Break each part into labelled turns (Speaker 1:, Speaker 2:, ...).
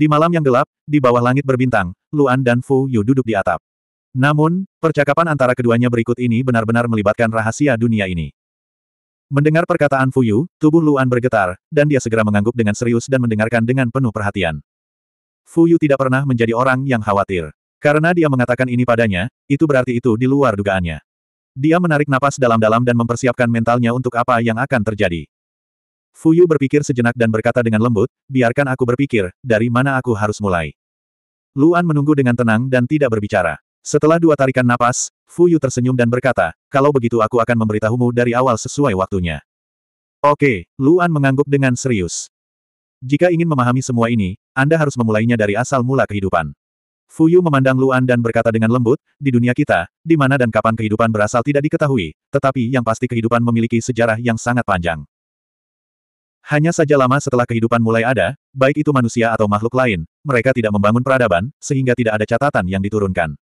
Speaker 1: Di malam yang gelap, di bawah langit berbintang, Luan dan Fu Yu duduk di atap. Namun, percakapan antara keduanya berikut ini benar-benar melibatkan rahasia dunia ini. Mendengar perkataan Fu Yu, tubuh Luan bergetar, dan dia segera mengangguk dengan serius dan mendengarkan dengan penuh perhatian. Fu Yu tidak pernah menjadi orang yang khawatir. Karena dia mengatakan ini padanya, itu berarti itu di luar dugaannya. Dia menarik napas dalam-dalam dan mempersiapkan mentalnya untuk apa yang akan terjadi. Fuyu berpikir sejenak dan berkata dengan lembut, biarkan aku berpikir, dari mana aku harus mulai. Luan menunggu dengan tenang dan tidak berbicara. Setelah dua tarikan napas, Fuyu tersenyum dan berkata, kalau begitu aku akan memberitahumu dari awal sesuai waktunya. Oke, Luan mengangguk dengan serius. Jika ingin memahami semua ini, Anda harus memulainya dari asal mula kehidupan. Fuyu memandang Luan dan berkata dengan lembut, di dunia kita, di mana dan kapan kehidupan berasal tidak diketahui, tetapi yang pasti kehidupan memiliki sejarah yang sangat panjang. Hanya saja lama setelah kehidupan mulai ada, baik itu manusia atau makhluk lain, mereka tidak membangun peradaban, sehingga tidak ada catatan yang diturunkan.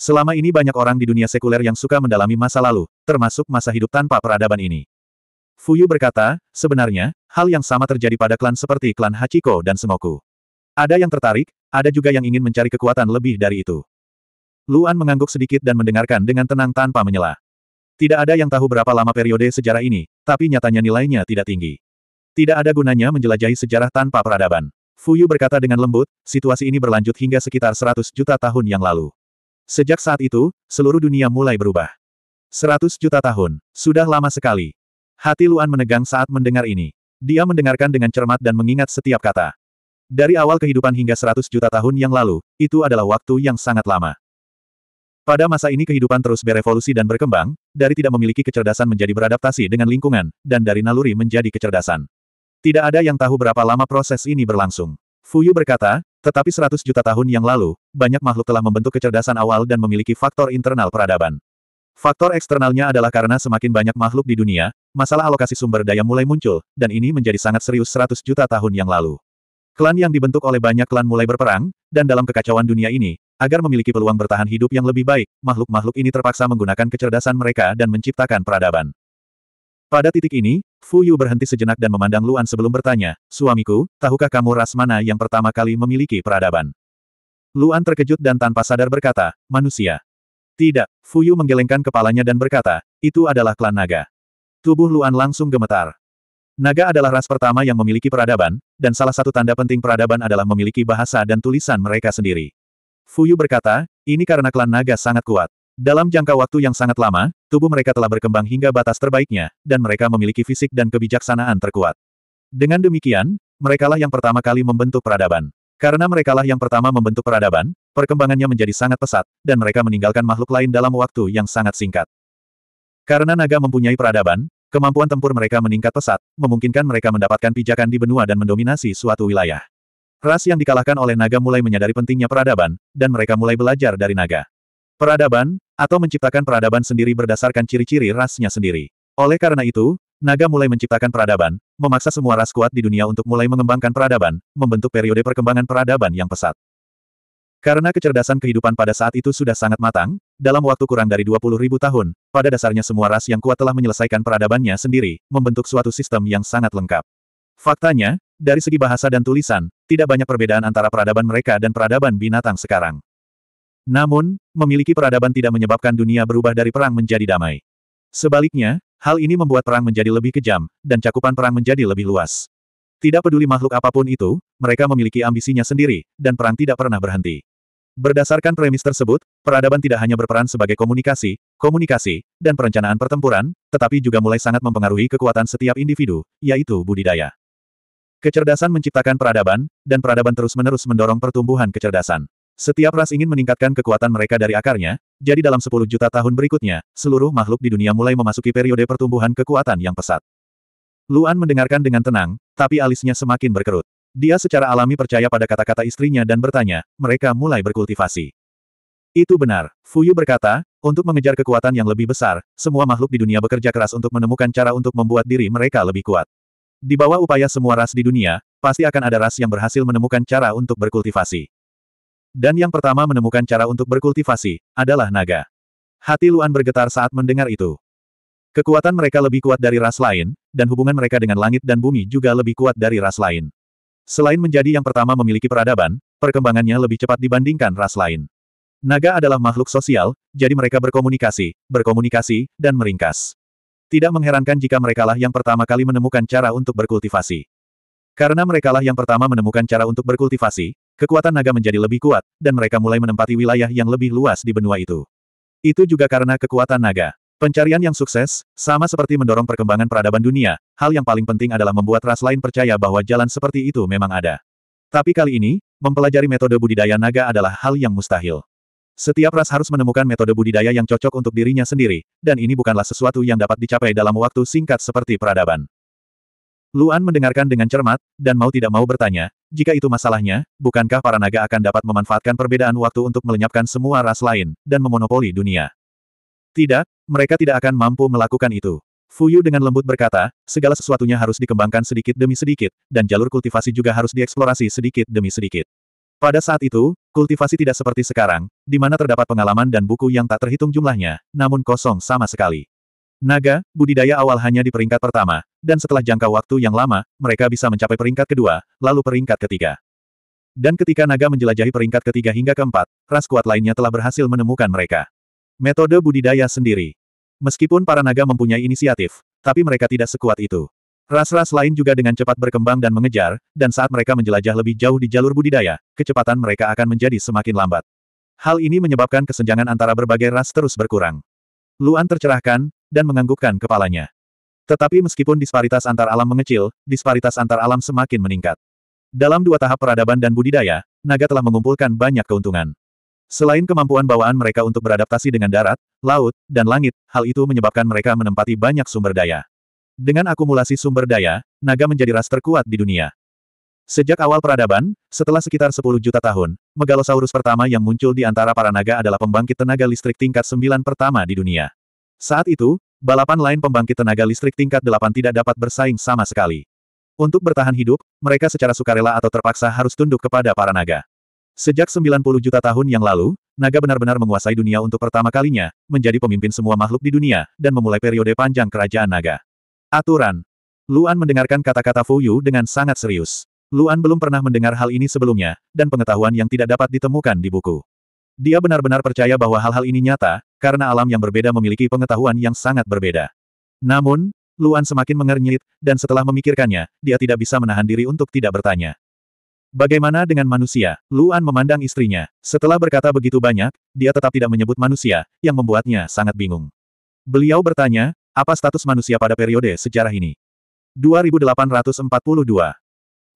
Speaker 1: Selama ini banyak orang di dunia sekuler yang suka mendalami masa lalu, termasuk masa hidup tanpa peradaban ini. Fuyu berkata, sebenarnya, hal yang sama terjadi pada klan seperti klan Hachiko dan Sengoku. Ada yang tertarik, ada juga yang ingin mencari kekuatan lebih dari itu. Luan mengangguk sedikit dan mendengarkan dengan tenang tanpa menyela. Tidak ada yang tahu berapa lama periode sejarah ini, tapi nyatanya nilainya tidak tinggi. Tidak ada gunanya menjelajahi sejarah tanpa peradaban. Fuyu berkata dengan lembut, situasi ini berlanjut hingga sekitar 100 juta tahun yang lalu. Sejak saat itu, seluruh dunia mulai berubah. 100 juta tahun, sudah lama sekali. Hati Luan menegang saat mendengar ini. Dia mendengarkan dengan cermat dan mengingat setiap kata. Dari awal kehidupan hingga 100 juta tahun yang lalu, itu adalah waktu yang sangat lama. Pada masa ini kehidupan terus berevolusi dan berkembang, dari tidak memiliki kecerdasan menjadi beradaptasi dengan lingkungan, dan dari naluri menjadi kecerdasan. Tidak ada yang tahu berapa lama proses ini berlangsung. Fuyu berkata, tetapi 100 juta tahun yang lalu, banyak makhluk telah membentuk kecerdasan awal dan memiliki faktor internal peradaban. Faktor eksternalnya adalah karena semakin banyak makhluk di dunia, masalah alokasi sumber daya mulai muncul, dan ini menjadi sangat serius 100 juta tahun yang lalu. Klan yang dibentuk oleh banyak klan mulai berperang, dan dalam kekacauan dunia ini, agar memiliki peluang bertahan hidup yang lebih baik, makhluk-makhluk ini terpaksa menggunakan kecerdasan mereka dan menciptakan peradaban. Pada titik ini, Fuyu berhenti sejenak dan memandang Luan sebelum bertanya, suamiku, tahukah kamu ras mana yang pertama kali memiliki peradaban? Luan terkejut dan tanpa sadar berkata, manusia. Tidak, Fuyu menggelengkan kepalanya dan berkata, itu adalah klan naga. Tubuh Luan langsung gemetar. Naga adalah ras pertama yang memiliki peradaban, dan salah satu tanda penting peradaban adalah memiliki bahasa dan tulisan mereka sendiri. Fuyu berkata, ini karena klan naga sangat kuat. Dalam jangka waktu yang sangat lama, tubuh mereka telah berkembang hingga batas terbaiknya, dan mereka memiliki fisik dan kebijaksanaan terkuat. Dengan demikian, merekalah yang pertama kali membentuk peradaban. Karena merekalah yang pertama membentuk peradaban, perkembangannya menjadi sangat pesat, dan mereka meninggalkan makhluk lain dalam waktu yang sangat singkat. Karena naga mempunyai peradaban, kemampuan tempur mereka meningkat pesat, memungkinkan mereka mendapatkan pijakan di benua dan mendominasi suatu wilayah. Ras yang dikalahkan oleh naga mulai menyadari pentingnya peradaban, dan mereka mulai belajar dari naga. Peradaban, atau menciptakan peradaban sendiri berdasarkan ciri-ciri rasnya sendiri. Oleh karena itu, naga mulai menciptakan peradaban, memaksa semua ras kuat di dunia untuk mulai mengembangkan peradaban, membentuk periode perkembangan peradaban yang pesat. Karena kecerdasan kehidupan pada saat itu sudah sangat matang, dalam waktu kurang dari 20.000 tahun, pada dasarnya semua ras yang kuat telah menyelesaikan peradabannya sendiri, membentuk suatu sistem yang sangat lengkap. Faktanya, dari segi bahasa dan tulisan, tidak banyak perbedaan antara peradaban mereka dan peradaban binatang sekarang. Namun, memiliki peradaban tidak menyebabkan dunia berubah dari perang menjadi damai. Sebaliknya, hal ini membuat perang menjadi lebih kejam, dan cakupan perang menjadi lebih luas. Tidak peduli makhluk apapun itu, mereka memiliki ambisinya sendiri, dan perang tidak pernah berhenti. Berdasarkan premis tersebut, peradaban tidak hanya berperan sebagai komunikasi, komunikasi, dan perencanaan pertempuran, tetapi juga mulai sangat mempengaruhi kekuatan setiap individu, yaitu budidaya. Kecerdasan menciptakan peradaban, dan peradaban terus-menerus mendorong pertumbuhan kecerdasan. Setiap ras ingin meningkatkan kekuatan mereka dari akarnya, jadi dalam 10 juta tahun berikutnya, seluruh makhluk di dunia mulai memasuki periode pertumbuhan kekuatan yang pesat. Luan mendengarkan dengan tenang, tapi alisnya semakin berkerut. Dia secara alami percaya pada kata-kata istrinya dan bertanya, mereka mulai berkultivasi. Itu benar, Fuyu berkata, untuk mengejar kekuatan yang lebih besar, semua makhluk di dunia bekerja keras untuk menemukan cara untuk membuat diri mereka lebih kuat. Di bawah upaya semua ras di dunia, pasti akan ada ras yang berhasil menemukan cara untuk berkultivasi. Dan yang pertama menemukan cara untuk berkultivasi, adalah naga. Hati Luan bergetar saat mendengar itu. Kekuatan mereka lebih kuat dari ras lain, dan hubungan mereka dengan langit dan bumi juga lebih kuat dari ras lain. Selain menjadi yang pertama memiliki peradaban, perkembangannya lebih cepat dibandingkan ras lain. Naga adalah makhluk sosial, jadi mereka berkomunikasi, berkomunikasi, dan meringkas. Tidak mengherankan jika merekalah yang pertama kali menemukan cara untuk berkultivasi. Karena merekalah yang pertama menemukan cara untuk berkultivasi, Kekuatan naga menjadi lebih kuat, dan mereka mulai menempati wilayah yang lebih luas di benua itu. Itu juga karena kekuatan naga. Pencarian yang sukses, sama seperti mendorong perkembangan peradaban dunia, hal yang paling penting adalah membuat ras lain percaya bahwa jalan seperti itu memang ada. Tapi kali ini, mempelajari metode budidaya naga adalah hal yang mustahil. Setiap ras harus menemukan metode budidaya yang cocok untuk dirinya sendiri, dan ini bukanlah sesuatu yang dapat dicapai dalam waktu singkat seperti peradaban. Luan mendengarkan dengan cermat, dan mau tidak mau bertanya, jika itu masalahnya, bukankah para naga akan dapat memanfaatkan perbedaan waktu untuk melenyapkan semua ras lain, dan memonopoli dunia? Tidak, mereka tidak akan mampu melakukan itu. Fuyu dengan lembut berkata, segala sesuatunya harus dikembangkan sedikit demi sedikit, dan jalur kultivasi juga harus dieksplorasi sedikit demi sedikit. Pada saat itu, kultivasi tidak seperti sekarang, di mana terdapat pengalaman dan buku yang tak terhitung jumlahnya, namun kosong sama sekali. Naga, budidaya awal hanya di peringkat pertama, dan setelah jangka waktu yang lama, mereka bisa mencapai peringkat kedua, lalu peringkat ketiga. Dan ketika naga menjelajahi peringkat ketiga hingga keempat, ras kuat lainnya telah berhasil menemukan mereka. Metode budidaya sendiri. Meskipun para naga mempunyai inisiatif, tapi mereka tidak sekuat itu. Ras-ras lain juga dengan cepat berkembang dan mengejar, dan saat mereka menjelajah lebih jauh di jalur budidaya, kecepatan mereka akan menjadi semakin lambat. Hal ini menyebabkan kesenjangan antara berbagai ras terus berkurang. Luan tercerahkan, dan menganggukkan kepalanya. Tetapi meskipun disparitas antar alam mengecil, disparitas antar alam semakin meningkat. Dalam dua tahap peradaban dan budidaya, naga telah mengumpulkan banyak keuntungan. Selain kemampuan bawaan mereka untuk beradaptasi dengan darat, laut, dan langit, hal itu menyebabkan mereka menempati banyak sumber daya. Dengan akumulasi sumber daya, naga menjadi ras terkuat di dunia. Sejak awal peradaban, setelah sekitar 10 juta tahun, megalosaurus pertama yang muncul di antara para naga adalah pembangkit tenaga listrik tingkat 9 pertama di dunia. Saat itu, balapan lain pembangkit tenaga listrik tingkat 8 tidak dapat bersaing sama sekali. Untuk bertahan hidup, mereka secara sukarela atau terpaksa harus tunduk kepada para naga. Sejak 90 juta tahun yang lalu, naga benar-benar menguasai dunia untuk pertama kalinya, menjadi pemimpin semua makhluk di dunia, dan memulai periode panjang kerajaan naga. Aturan Luan mendengarkan kata-kata Fuyu dengan sangat serius. Luan belum pernah mendengar hal ini sebelumnya, dan pengetahuan yang tidak dapat ditemukan di buku. Dia benar-benar percaya bahwa hal-hal ini nyata, karena alam yang berbeda memiliki pengetahuan yang sangat berbeda. Namun, Luan semakin mengernyit, dan setelah memikirkannya, dia tidak bisa menahan diri untuk tidak bertanya. Bagaimana dengan manusia? Luan memandang istrinya. Setelah berkata begitu banyak, dia tetap tidak menyebut manusia, yang membuatnya sangat bingung. Beliau bertanya, apa status manusia pada periode sejarah ini? 2842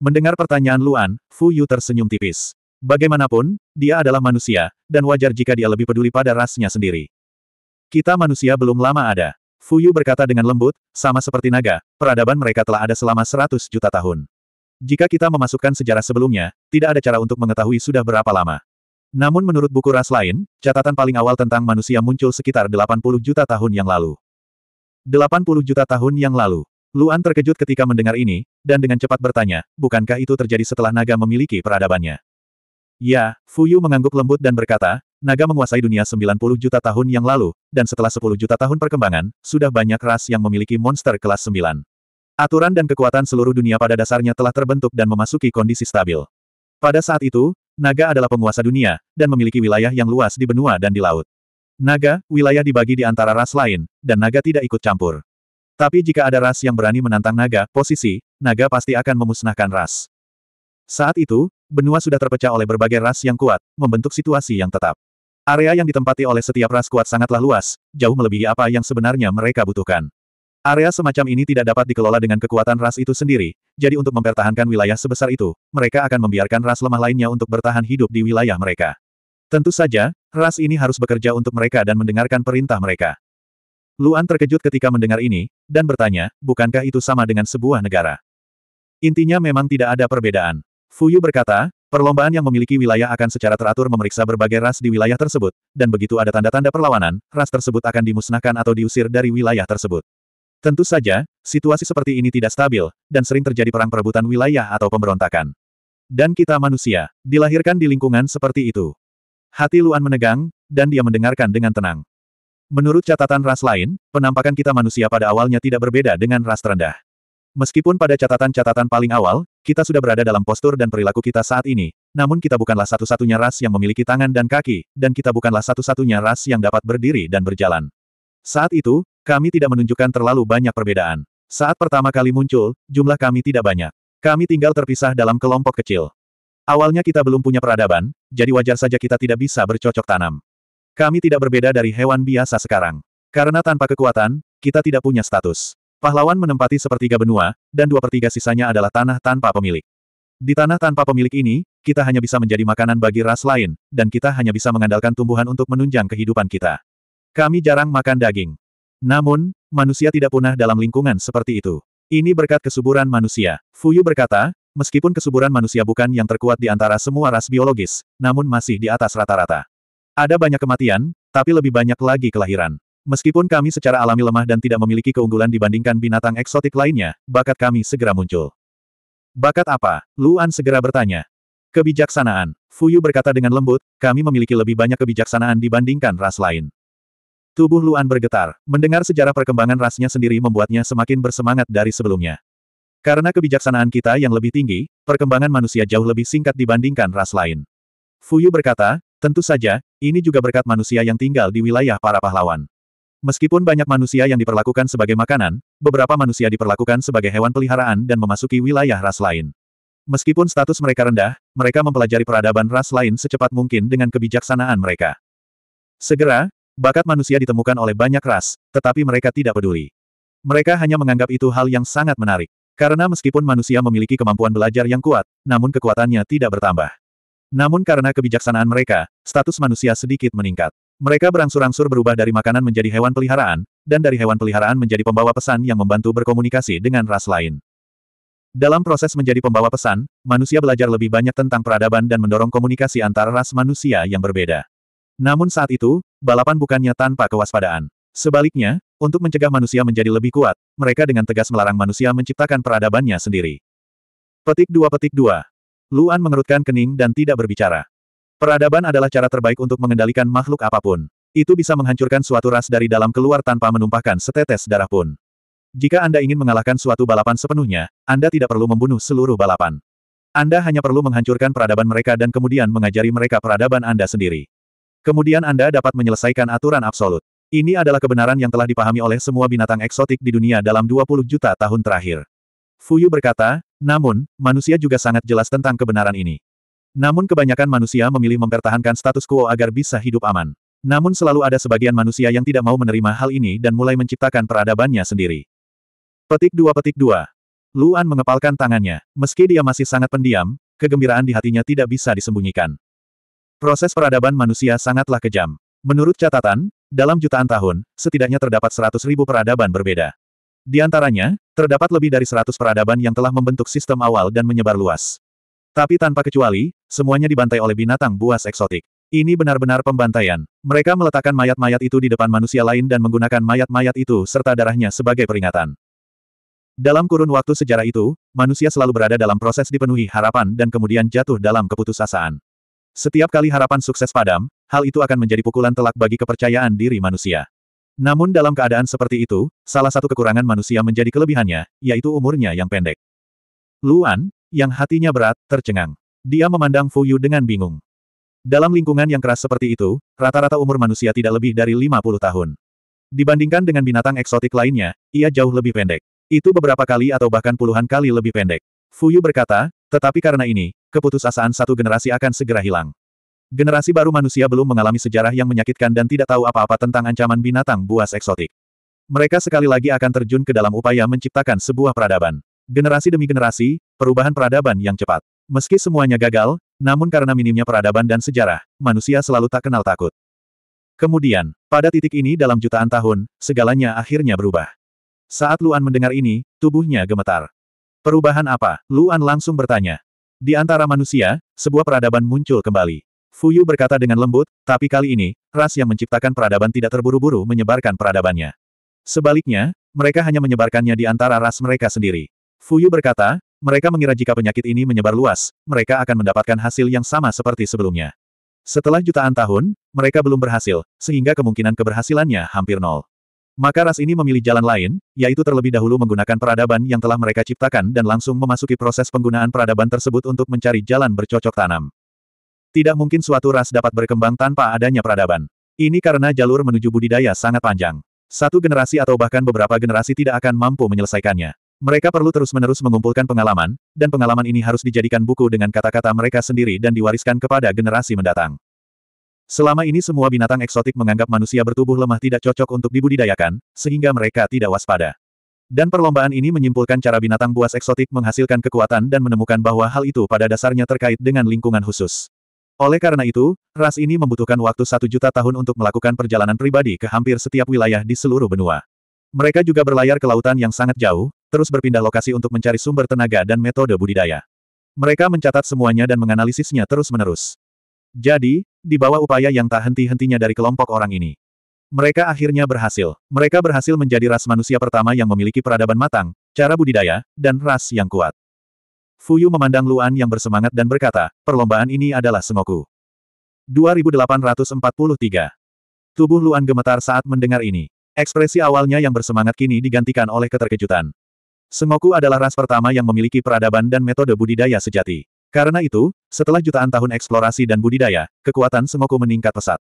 Speaker 1: Mendengar pertanyaan Luan, Fu Yu tersenyum tipis. Bagaimanapun, dia adalah manusia, dan wajar jika dia lebih peduli pada rasnya sendiri. Kita manusia belum lama ada. Fu Yu berkata dengan lembut, sama seperti naga, peradaban mereka telah ada selama 100 juta tahun. Jika kita memasukkan sejarah sebelumnya, tidak ada cara untuk mengetahui sudah berapa lama. Namun menurut buku ras lain, catatan paling awal tentang manusia muncul sekitar 80 juta tahun yang lalu. 80 juta tahun yang lalu. Luan terkejut ketika mendengar ini, dan dengan cepat bertanya, bukankah itu terjadi setelah naga memiliki peradabannya? Ya, Fuyu mengangguk lembut dan berkata, naga menguasai dunia 90 juta tahun yang lalu, dan setelah 10 juta tahun perkembangan, sudah banyak ras yang memiliki monster kelas 9. Aturan dan kekuatan seluruh dunia pada dasarnya telah terbentuk dan memasuki kondisi stabil. Pada saat itu, naga adalah penguasa dunia, dan memiliki wilayah yang luas di benua dan di laut. Naga, wilayah dibagi di antara ras lain, dan naga tidak ikut campur. Tapi jika ada ras yang berani menantang naga, posisi, naga pasti akan memusnahkan ras. Saat itu, benua sudah terpecah oleh berbagai ras yang kuat, membentuk situasi yang tetap. Area yang ditempati oleh setiap ras kuat sangatlah luas, jauh melebihi apa yang sebenarnya mereka butuhkan. Area semacam ini tidak dapat dikelola dengan kekuatan ras itu sendiri, jadi untuk mempertahankan wilayah sebesar itu, mereka akan membiarkan ras lemah lainnya untuk bertahan hidup di wilayah mereka. Tentu saja, ras ini harus bekerja untuk mereka dan mendengarkan perintah mereka. Luan terkejut ketika mendengar ini, dan bertanya, bukankah itu sama dengan sebuah negara? Intinya memang tidak ada perbedaan. Fuyu berkata, perlombaan yang memiliki wilayah akan secara teratur memeriksa berbagai ras di wilayah tersebut, dan begitu ada tanda-tanda perlawanan, ras tersebut akan dimusnahkan atau diusir dari wilayah tersebut. Tentu saja, situasi seperti ini tidak stabil, dan sering terjadi perang perebutan wilayah atau pemberontakan. Dan kita manusia, dilahirkan di lingkungan seperti itu. Hati Luan menegang, dan dia mendengarkan dengan tenang. Menurut catatan ras lain, penampakan kita manusia pada awalnya tidak berbeda dengan ras terendah. Meskipun pada catatan-catatan paling awal, kita sudah berada dalam postur dan perilaku kita saat ini, namun kita bukanlah satu-satunya ras yang memiliki tangan dan kaki, dan kita bukanlah satu-satunya ras yang dapat berdiri dan berjalan. Saat itu, kami tidak menunjukkan terlalu banyak perbedaan. Saat pertama kali muncul, jumlah kami tidak banyak. Kami tinggal terpisah dalam kelompok kecil. Awalnya kita belum punya peradaban, jadi wajar saja kita tidak bisa bercocok tanam. Kami tidak berbeda dari hewan biasa sekarang. Karena tanpa kekuatan, kita tidak punya status. Pahlawan menempati sepertiga benua, dan dua pertiga sisanya adalah tanah tanpa pemilik. Di tanah tanpa pemilik ini, kita hanya bisa menjadi makanan bagi ras lain, dan kita hanya bisa mengandalkan tumbuhan untuk menunjang kehidupan kita. Kami jarang makan daging. Namun, manusia tidak punah dalam lingkungan seperti itu. Ini berkat kesuburan manusia. Fuyu berkata, meskipun kesuburan manusia bukan yang terkuat di antara semua ras biologis, namun masih di atas rata-rata. Ada banyak kematian, tapi lebih banyak lagi kelahiran. Meskipun kami secara alami lemah dan tidak memiliki keunggulan dibandingkan binatang eksotik lainnya, bakat kami segera muncul. Bakat apa? Luan segera bertanya. Kebijaksanaan. Fuyu berkata dengan lembut, kami memiliki lebih banyak kebijaksanaan dibandingkan ras lain. Tubuh Luan bergetar, mendengar sejarah perkembangan rasnya sendiri membuatnya semakin bersemangat dari sebelumnya. Karena kebijaksanaan kita yang lebih tinggi, perkembangan manusia jauh lebih singkat dibandingkan ras lain. Fuyu berkata, Tentu saja, ini juga berkat manusia yang tinggal di wilayah para pahlawan. Meskipun banyak manusia yang diperlakukan sebagai makanan, beberapa manusia diperlakukan sebagai hewan peliharaan dan memasuki wilayah ras lain. Meskipun status mereka rendah, mereka mempelajari peradaban ras lain secepat mungkin dengan kebijaksanaan mereka. Segera, bakat manusia ditemukan oleh banyak ras, tetapi mereka tidak peduli. Mereka hanya menganggap itu hal yang sangat menarik. Karena meskipun manusia memiliki kemampuan belajar yang kuat, namun kekuatannya tidak bertambah. Namun karena kebijaksanaan mereka, status manusia sedikit meningkat. Mereka berangsur-angsur berubah dari makanan menjadi hewan peliharaan, dan dari hewan peliharaan menjadi pembawa pesan yang membantu berkomunikasi dengan ras lain. Dalam proses menjadi pembawa pesan, manusia belajar lebih banyak tentang peradaban dan mendorong komunikasi antar ras manusia yang berbeda. Namun saat itu, balapan bukannya tanpa kewaspadaan. Sebaliknya, untuk mencegah manusia menjadi lebih kuat, mereka dengan tegas melarang manusia menciptakan peradabannya sendiri. Petik 2 Petik 2 Luan mengerutkan kening dan tidak berbicara. Peradaban adalah cara terbaik untuk mengendalikan makhluk apapun. Itu bisa menghancurkan suatu ras dari dalam keluar tanpa menumpahkan setetes darah pun. Jika Anda ingin mengalahkan suatu balapan sepenuhnya, Anda tidak perlu membunuh seluruh balapan. Anda hanya perlu menghancurkan peradaban mereka dan kemudian mengajari mereka peradaban Anda sendiri. Kemudian Anda dapat menyelesaikan aturan absolut. Ini adalah kebenaran yang telah dipahami oleh semua binatang eksotik di dunia dalam 20 juta tahun terakhir. Fuyu berkata, namun, manusia juga sangat jelas tentang kebenaran ini. Namun kebanyakan manusia memilih mempertahankan status quo agar bisa hidup aman. Namun selalu ada sebagian manusia yang tidak mau menerima hal ini dan mulai menciptakan peradabannya sendiri. Petik dua petik dua. Luan mengepalkan tangannya. Meski dia masih sangat pendiam, kegembiraan di hatinya tidak bisa disembunyikan. Proses peradaban manusia sangatlah kejam. Menurut catatan, dalam jutaan tahun, setidaknya terdapat seratus ribu peradaban berbeda. Di antaranya, terdapat lebih dari seratus peradaban yang telah membentuk sistem awal dan menyebar luas. Tapi tanpa kecuali, Semuanya dibantai oleh binatang buas eksotik. Ini benar-benar pembantaian. Mereka meletakkan mayat-mayat itu di depan manusia lain dan menggunakan mayat-mayat itu serta darahnya sebagai peringatan. Dalam kurun waktu sejarah itu, manusia selalu berada dalam proses dipenuhi harapan dan kemudian jatuh dalam keputusasaan. Setiap kali harapan sukses padam, hal itu akan menjadi pukulan telak bagi kepercayaan diri manusia. Namun dalam keadaan seperti itu, salah satu kekurangan manusia menjadi kelebihannya, yaitu umurnya yang pendek. Luan, yang hatinya berat, tercengang. Dia memandang Fu Yu dengan bingung. Dalam lingkungan yang keras seperti itu, rata-rata umur manusia tidak lebih dari 50 tahun. Dibandingkan dengan binatang eksotik lainnya, ia jauh lebih pendek. Itu beberapa kali atau bahkan puluhan kali lebih pendek. Fuyu berkata, tetapi karena ini, keputusasaan satu generasi akan segera hilang. Generasi baru manusia belum mengalami sejarah yang menyakitkan dan tidak tahu apa-apa tentang ancaman binatang buas eksotik. Mereka sekali lagi akan terjun ke dalam upaya menciptakan sebuah peradaban. Generasi demi generasi, perubahan peradaban yang cepat. Meski semuanya gagal, namun karena minimnya peradaban dan sejarah, manusia selalu tak kenal takut. Kemudian, pada titik ini dalam jutaan tahun, segalanya akhirnya berubah. Saat Luan mendengar ini, tubuhnya gemetar. Perubahan apa? Luan langsung bertanya. Di antara manusia, sebuah peradaban muncul kembali. Fuyu berkata dengan lembut, tapi kali ini, ras yang menciptakan peradaban tidak terburu-buru menyebarkan peradabannya. Sebaliknya, mereka hanya menyebarkannya di antara ras mereka sendiri. Fuyu berkata, mereka mengira jika penyakit ini menyebar luas, mereka akan mendapatkan hasil yang sama seperti sebelumnya. Setelah jutaan tahun, mereka belum berhasil, sehingga kemungkinan keberhasilannya hampir nol. Maka ras ini memilih jalan lain, yaitu terlebih dahulu menggunakan peradaban yang telah mereka ciptakan dan langsung memasuki proses penggunaan peradaban tersebut untuk mencari jalan bercocok tanam. Tidak mungkin suatu ras dapat berkembang tanpa adanya peradaban. Ini karena jalur menuju budidaya sangat panjang. Satu generasi atau bahkan beberapa generasi tidak akan mampu menyelesaikannya. Mereka perlu terus-menerus mengumpulkan pengalaman, dan pengalaman ini harus dijadikan buku dengan kata-kata mereka sendiri dan diwariskan kepada generasi mendatang. Selama ini semua binatang eksotik menganggap manusia bertubuh lemah tidak cocok untuk dibudidayakan, sehingga mereka tidak waspada. Dan perlombaan ini menyimpulkan cara binatang buas eksotik menghasilkan kekuatan dan menemukan bahwa hal itu pada dasarnya terkait dengan lingkungan khusus. Oleh karena itu, ras ini membutuhkan waktu satu juta tahun untuk melakukan perjalanan pribadi ke hampir setiap wilayah di seluruh benua. Mereka juga berlayar ke lautan yang sangat jauh, terus berpindah lokasi untuk mencari sumber tenaga dan metode budidaya. Mereka mencatat semuanya dan menganalisisnya terus-menerus. Jadi, di bawah upaya yang tak henti-hentinya dari kelompok orang ini, mereka akhirnya berhasil. Mereka berhasil menjadi ras manusia pertama yang memiliki peradaban matang, cara budidaya, dan ras yang kuat. Fuyu memandang Luan yang bersemangat dan berkata, perlombaan ini adalah Sengoku. 2843 Tubuh Luan gemetar saat mendengar ini. Ekspresi awalnya yang bersemangat kini digantikan oleh keterkejutan. Semoku adalah ras pertama yang memiliki peradaban dan metode budidaya sejati. Karena itu, setelah jutaan tahun eksplorasi dan budidaya, kekuatan Semoku meningkat pesat.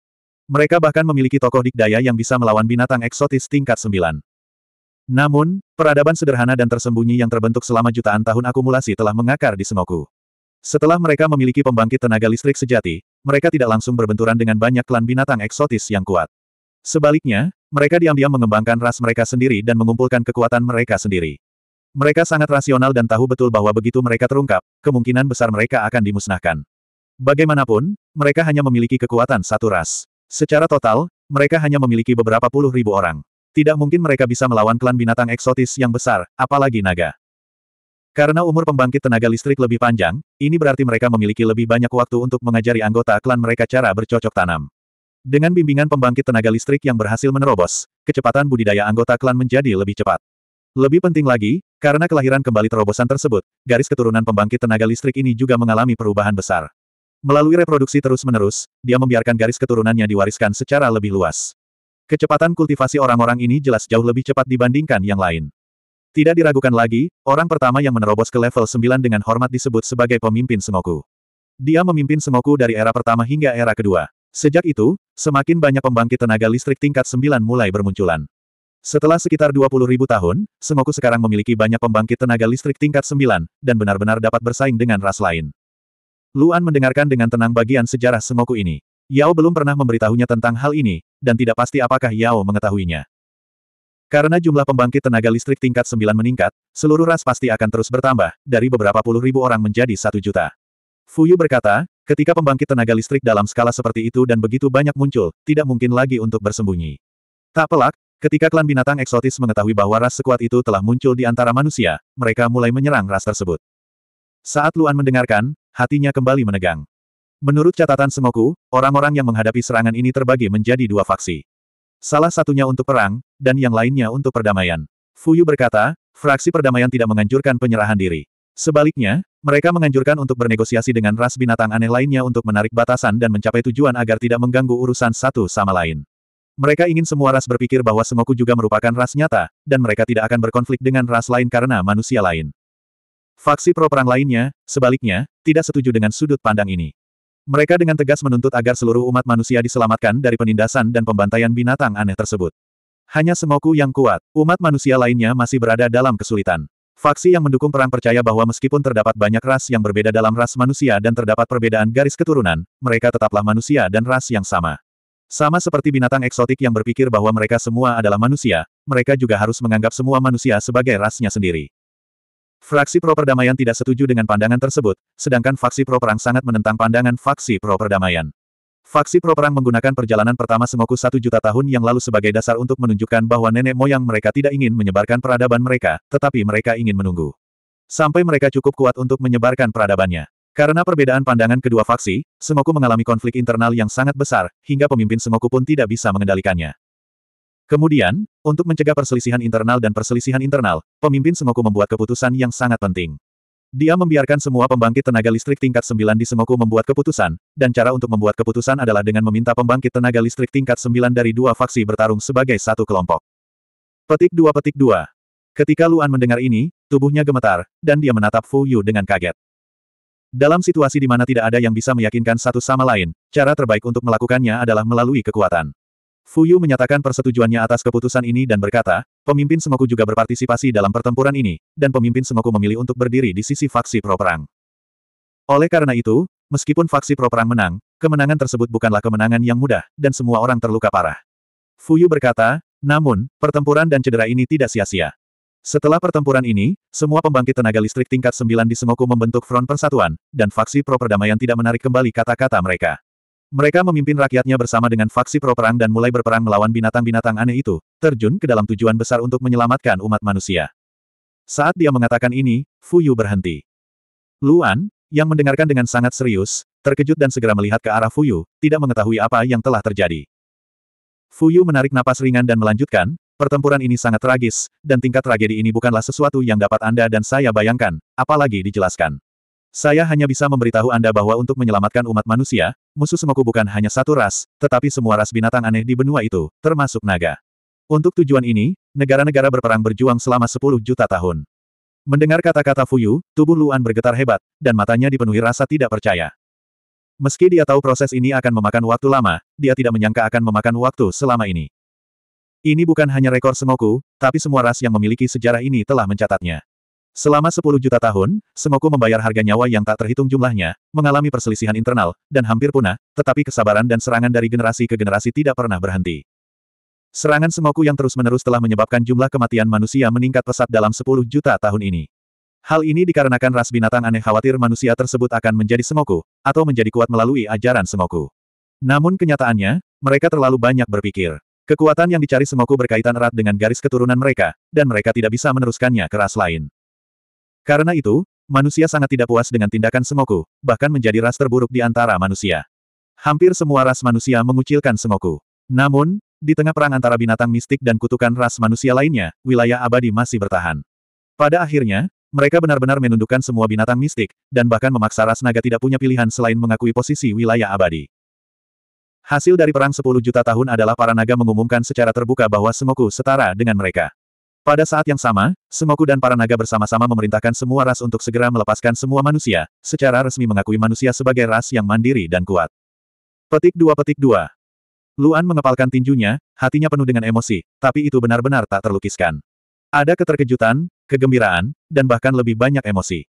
Speaker 1: Mereka bahkan memiliki tokoh dikdaya yang bisa melawan binatang eksotis tingkat 9. Namun, peradaban sederhana dan tersembunyi yang terbentuk selama jutaan tahun akumulasi telah mengakar di Semoku. Setelah mereka memiliki pembangkit tenaga listrik sejati, mereka tidak langsung berbenturan dengan banyak klan binatang eksotis yang kuat. Sebaliknya, mereka diam-diam mengembangkan ras mereka sendiri dan mengumpulkan kekuatan mereka sendiri. Mereka sangat rasional dan tahu betul bahwa begitu mereka terungkap, kemungkinan besar mereka akan dimusnahkan. Bagaimanapun, mereka hanya memiliki kekuatan satu ras. Secara total, mereka hanya memiliki beberapa puluh ribu orang. Tidak mungkin mereka bisa melawan klan binatang eksotis yang besar, apalagi naga. Karena umur pembangkit tenaga listrik lebih panjang, ini berarti mereka memiliki lebih banyak waktu untuk mengajari anggota klan mereka cara bercocok tanam. Dengan bimbingan pembangkit tenaga listrik yang berhasil menerobos, kecepatan budidaya anggota klan menjadi lebih cepat. Lebih penting lagi, karena kelahiran kembali terobosan tersebut, garis keturunan pembangkit tenaga listrik ini juga mengalami perubahan besar. Melalui reproduksi terus-menerus, dia membiarkan garis keturunannya diwariskan secara lebih luas. Kecepatan kultivasi orang-orang ini jelas jauh lebih cepat dibandingkan yang lain. Tidak diragukan lagi, orang pertama yang menerobos ke level 9 dengan hormat disebut sebagai pemimpin Sengoku. Dia memimpin Sengoku dari era pertama hingga era kedua. Sejak itu, semakin banyak pembangkit tenaga listrik tingkat 9 mulai bermunculan. Setelah sekitar 20 ribu tahun, Semoku sekarang memiliki banyak pembangkit tenaga listrik tingkat 9, dan benar-benar dapat bersaing dengan ras lain. Luan mendengarkan dengan tenang bagian sejarah Semoku ini. Yao belum pernah memberitahunya tentang hal ini, dan tidak pasti apakah Yao mengetahuinya. Karena jumlah pembangkit tenaga listrik tingkat 9 meningkat, seluruh ras pasti akan terus bertambah, dari beberapa puluh ribu orang menjadi satu juta. Fuyu berkata, ketika pembangkit tenaga listrik dalam skala seperti itu dan begitu banyak muncul, tidak mungkin lagi untuk bersembunyi. Tak pelak, Ketika klan binatang eksotis mengetahui bahwa ras sekuat itu telah muncul di antara manusia, mereka mulai menyerang ras tersebut. Saat Luan mendengarkan, hatinya kembali menegang. Menurut catatan Semoku, orang-orang yang menghadapi serangan ini terbagi menjadi dua faksi. Salah satunya untuk perang, dan yang lainnya untuk perdamaian. Fuyu berkata, fraksi perdamaian tidak menganjurkan penyerahan diri. Sebaliknya, mereka menganjurkan untuk bernegosiasi dengan ras binatang aneh lainnya untuk menarik batasan dan mencapai tujuan agar tidak mengganggu urusan satu sama lain. Mereka ingin semua ras berpikir bahwa Sengoku juga merupakan ras nyata, dan mereka tidak akan berkonflik dengan ras lain karena manusia lain. Faksi pro perang lainnya, sebaliknya, tidak setuju dengan sudut pandang ini. Mereka dengan tegas menuntut agar seluruh umat manusia diselamatkan dari penindasan dan pembantaian binatang aneh tersebut. Hanya Sengoku yang kuat, umat manusia lainnya masih berada dalam kesulitan. Faksi yang mendukung perang percaya bahwa meskipun terdapat banyak ras yang berbeda dalam ras manusia dan terdapat perbedaan garis keturunan, mereka tetaplah manusia dan ras yang sama. Sama seperti binatang eksotik yang berpikir bahwa mereka semua adalah manusia, mereka juga harus menganggap semua manusia sebagai rasnya sendiri. Fraksi pro perdamaian tidak setuju dengan pandangan tersebut, sedangkan faksi pro perang sangat menentang pandangan faksi pro perdamaian. Faksi pro perang menggunakan perjalanan pertama Sengoku satu juta tahun yang lalu sebagai dasar untuk menunjukkan bahwa nenek moyang mereka tidak ingin menyebarkan peradaban mereka, tetapi mereka ingin menunggu. Sampai mereka cukup kuat untuk menyebarkan peradabannya. Karena perbedaan pandangan kedua faksi, Sengoku mengalami konflik internal yang sangat besar, hingga pemimpin Sengoku pun tidak bisa mengendalikannya. Kemudian, untuk mencegah perselisihan internal dan perselisihan internal, pemimpin Sengoku membuat keputusan yang sangat penting. Dia membiarkan semua pembangkit tenaga listrik tingkat 9 di Sengoku membuat keputusan, dan cara untuk membuat keputusan adalah dengan meminta pembangkit tenaga listrik tingkat 9 dari dua faksi bertarung sebagai satu kelompok. Petik 2 Petik 2 Ketika Luan mendengar ini, tubuhnya gemetar, dan dia menatap Fu Yu dengan kaget. Dalam situasi di mana tidak ada yang bisa meyakinkan satu sama lain, cara terbaik untuk melakukannya adalah melalui kekuatan. Fuyu menyatakan persetujuannya atas keputusan ini dan berkata, pemimpin Semoku juga berpartisipasi dalam pertempuran ini, dan pemimpin Semoku memilih untuk berdiri di sisi faksi pro-perang. Oleh karena itu, meskipun faksi pro-perang menang, kemenangan tersebut bukanlah kemenangan yang mudah, dan semua orang terluka parah. Fuyu berkata, namun, pertempuran dan cedera ini tidak sia-sia. Setelah pertempuran ini, semua pembangkit tenaga listrik tingkat 9 di Sengoku membentuk Front Persatuan, dan faksi pro perdamaian tidak menarik kembali kata-kata mereka. Mereka memimpin rakyatnya bersama dengan faksi pro perang dan mulai berperang melawan binatang-binatang aneh itu, terjun ke dalam tujuan besar untuk menyelamatkan umat manusia. Saat dia mengatakan ini, Fu Yu berhenti. Luan, yang mendengarkan dengan sangat serius, terkejut dan segera melihat ke arah Fu Yu, tidak mengetahui apa yang telah terjadi. Fu Yu menarik napas ringan dan melanjutkan, Pertempuran ini sangat tragis, dan tingkat tragedi ini bukanlah sesuatu yang dapat Anda dan saya bayangkan, apalagi dijelaskan. Saya hanya bisa memberitahu Anda bahwa untuk menyelamatkan umat manusia, musuh semoku bukan hanya satu ras, tetapi semua ras binatang aneh di benua itu, termasuk naga. Untuk tujuan ini, negara-negara berperang berjuang selama 10 juta tahun. Mendengar kata-kata Fuyu, tubuh Luan bergetar hebat, dan matanya dipenuhi rasa tidak percaya. Meski dia tahu proses ini akan memakan waktu lama, dia tidak menyangka akan memakan waktu selama ini. Ini bukan hanya rekor semoku, tapi semua ras yang memiliki sejarah ini telah mencatatnya. Selama 10 juta tahun, semoku membayar harga nyawa yang tak terhitung jumlahnya, mengalami perselisihan internal, dan hampir punah, tetapi kesabaran dan serangan dari generasi ke generasi tidak pernah berhenti. Serangan semoku yang terus-menerus telah menyebabkan jumlah kematian manusia meningkat pesat dalam 10 juta tahun ini. Hal ini dikarenakan ras binatang aneh khawatir manusia tersebut akan menjadi semoku atau menjadi kuat melalui ajaran semoku. Namun kenyataannya, mereka terlalu banyak berpikir. Kekuatan yang dicari Semoku berkaitan erat dengan garis keturunan mereka, dan mereka tidak bisa meneruskannya ke ras lain. Karena itu, manusia sangat tidak puas dengan tindakan Semoku, bahkan menjadi ras terburuk di antara manusia. Hampir semua ras manusia mengucilkan Semoku. Namun, di tengah perang antara binatang mistik dan kutukan ras manusia lainnya, wilayah abadi masih bertahan. Pada akhirnya, mereka benar-benar menundukkan semua binatang mistik, dan bahkan memaksa ras naga tidak punya pilihan selain mengakui posisi wilayah abadi. Hasil dari perang 10 juta tahun adalah para naga mengumumkan secara terbuka bahwa Semoku setara dengan mereka. Pada saat yang sama, Semoku dan para naga bersama-sama memerintahkan semua ras untuk segera melepaskan semua manusia, secara resmi mengakui manusia sebagai ras yang mandiri dan kuat. Petik 2 Petik 2 Luan mengepalkan tinjunya, hatinya penuh dengan emosi, tapi itu benar-benar tak terlukiskan. Ada keterkejutan, kegembiraan, dan bahkan lebih banyak emosi.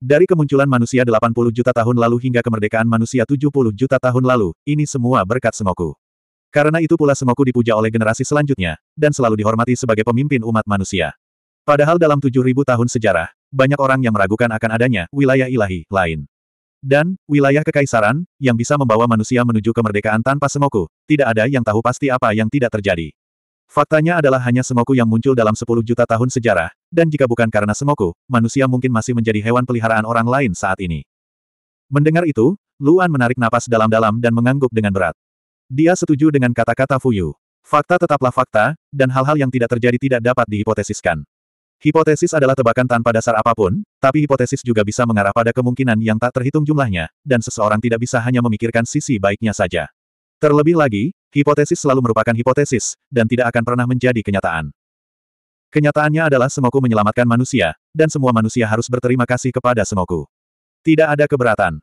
Speaker 1: Dari kemunculan manusia 80 juta tahun lalu hingga kemerdekaan manusia 70 juta tahun lalu, ini semua berkat Semoku. Karena itu pula Semoku dipuja oleh generasi selanjutnya, dan selalu dihormati sebagai pemimpin umat manusia. Padahal dalam 7000 tahun sejarah, banyak orang yang meragukan akan adanya wilayah ilahi lain. Dan, wilayah kekaisaran, yang bisa membawa manusia menuju kemerdekaan tanpa Semoku. tidak ada yang tahu pasti apa yang tidak terjadi. Faktanya adalah hanya Semoku yang muncul dalam 10 juta tahun sejarah, dan jika bukan karena semoku, manusia mungkin masih menjadi hewan peliharaan orang lain saat ini. Mendengar itu, Luan menarik napas dalam-dalam dan mengangguk dengan berat. Dia setuju dengan kata-kata Fuyu. Fakta tetaplah fakta, dan hal-hal yang tidak terjadi tidak dapat dihipotesiskan. Hipotesis adalah tebakan tanpa dasar apapun, tapi hipotesis juga bisa mengarah pada kemungkinan yang tak terhitung jumlahnya, dan seseorang tidak bisa hanya memikirkan sisi baiknya saja. Terlebih lagi, hipotesis selalu merupakan hipotesis, dan tidak akan pernah menjadi kenyataan. Kenyataannya adalah Semoku menyelamatkan manusia, dan semua manusia harus berterima kasih kepada Semoku. Tidak ada keberatan.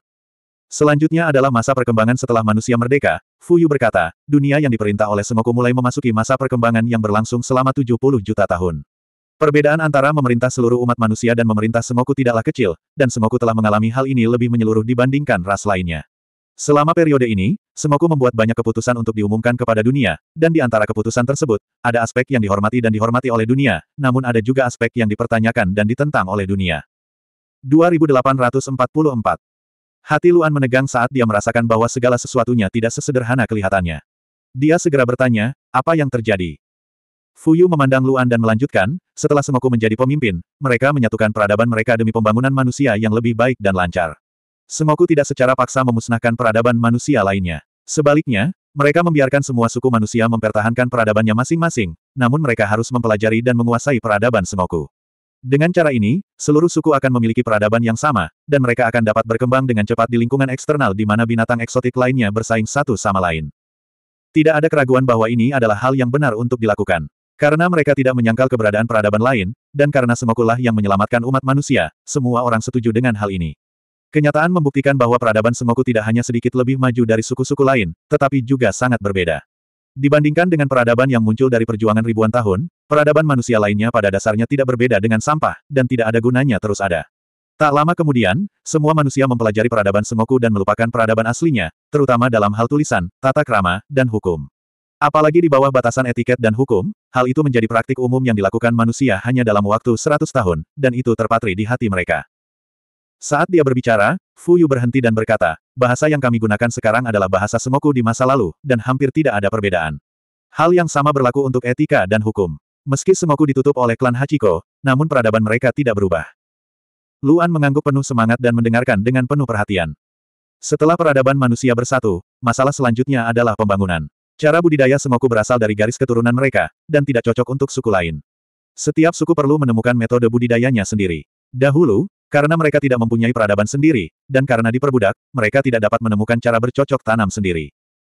Speaker 1: Selanjutnya adalah masa perkembangan setelah manusia merdeka, Fuyu berkata, dunia yang diperintah oleh Semoku mulai memasuki masa perkembangan yang berlangsung selama 70 juta tahun. Perbedaan antara memerintah seluruh umat manusia dan memerintah Semoku tidaklah kecil, dan Semoku telah mengalami hal ini lebih menyeluruh dibandingkan ras lainnya. Selama periode ini, Semoku membuat banyak keputusan untuk diumumkan kepada dunia, dan di antara keputusan tersebut, ada aspek yang dihormati dan dihormati oleh dunia, namun ada juga aspek yang dipertanyakan dan ditentang oleh dunia. 2844 Hati Luan menegang saat dia merasakan bahwa segala sesuatunya tidak sesederhana kelihatannya. Dia segera bertanya, apa yang terjadi? Fuyu memandang Luan dan melanjutkan, setelah Semoku menjadi pemimpin, mereka menyatukan peradaban mereka demi pembangunan manusia yang lebih baik dan lancar. Semoku tidak secara paksa memusnahkan peradaban manusia lainnya. Sebaliknya, mereka membiarkan semua suku manusia mempertahankan peradabannya masing-masing, namun mereka harus mempelajari dan menguasai peradaban Semoku. Dengan cara ini, seluruh suku akan memiliki peradaban yang sama, dan mereka akan dapat berkembang dengan cepat di lingkungan eksternal di mana binatang eksotik lainnya bersaing satu sama lain. Tidak ada keraguan bahwa ini adalah hal yang benar untuk dilakukan. Karena mereka tidak menyangkal keberadaan peradaban lain, dan karena Semokulah yang menyelamatkan umat manusia, semua orang setuju dengan hal ini. Kenyataan membuktikan bahwa peradaban Sengoku tidak hanya sedikit lebih maju dari suku-suku lain, tetapi juga sangat berbeda. Dibandingkan dengan peradaban yang muncul dari perjuangan ribuan tahun, peradaban manusia lainnya pada dasarnya tidak berbeda dengan sampah, dan tidak ada gunanya terus ada. Tak lama kemudian, semua manusia mempelajari peradaban Sengoku dan melupakan peradaban aslinya, terutama dalam hal tulisan, tata krama, dan hukum. Apalagi di bawah batasan etiket dan hukum, hal itu menjadi praktik umum yang dilakukan manusia hanya dalam waktu 100 tahun, dan itu terpatri di hati mereka. Saat dia berbicara, Fu Yu berhenti dan berkata, bahasa yang kami gunakan sekarang adalah bahasa semoku di masa lalu, dan hampir tidak ada perbedaan. Hal yang sama berlaku untuk etika dan hukum. Meski semoku ditutup oleh klan Hachiko, namun peradaban mereka tidak berubah. Luan mengangguk penuh semangat dan mendengarkan dengan penuh perhatian. Setelah peradaban manusia bersatu, masalah selanjutnya adalah pembangunan. Cara budidaya semoku berasal dari garis keturunan mereka, dan tidak cocok untuk suku lain. Setiap suku perlu menemukan metode budidayanya sendiri. Dahulu, karena mereka tidak mempunyai peradaban sendiri, dan karena diperbudak, mereka tidak dapat menemukan cara bercocok tanam sendiri.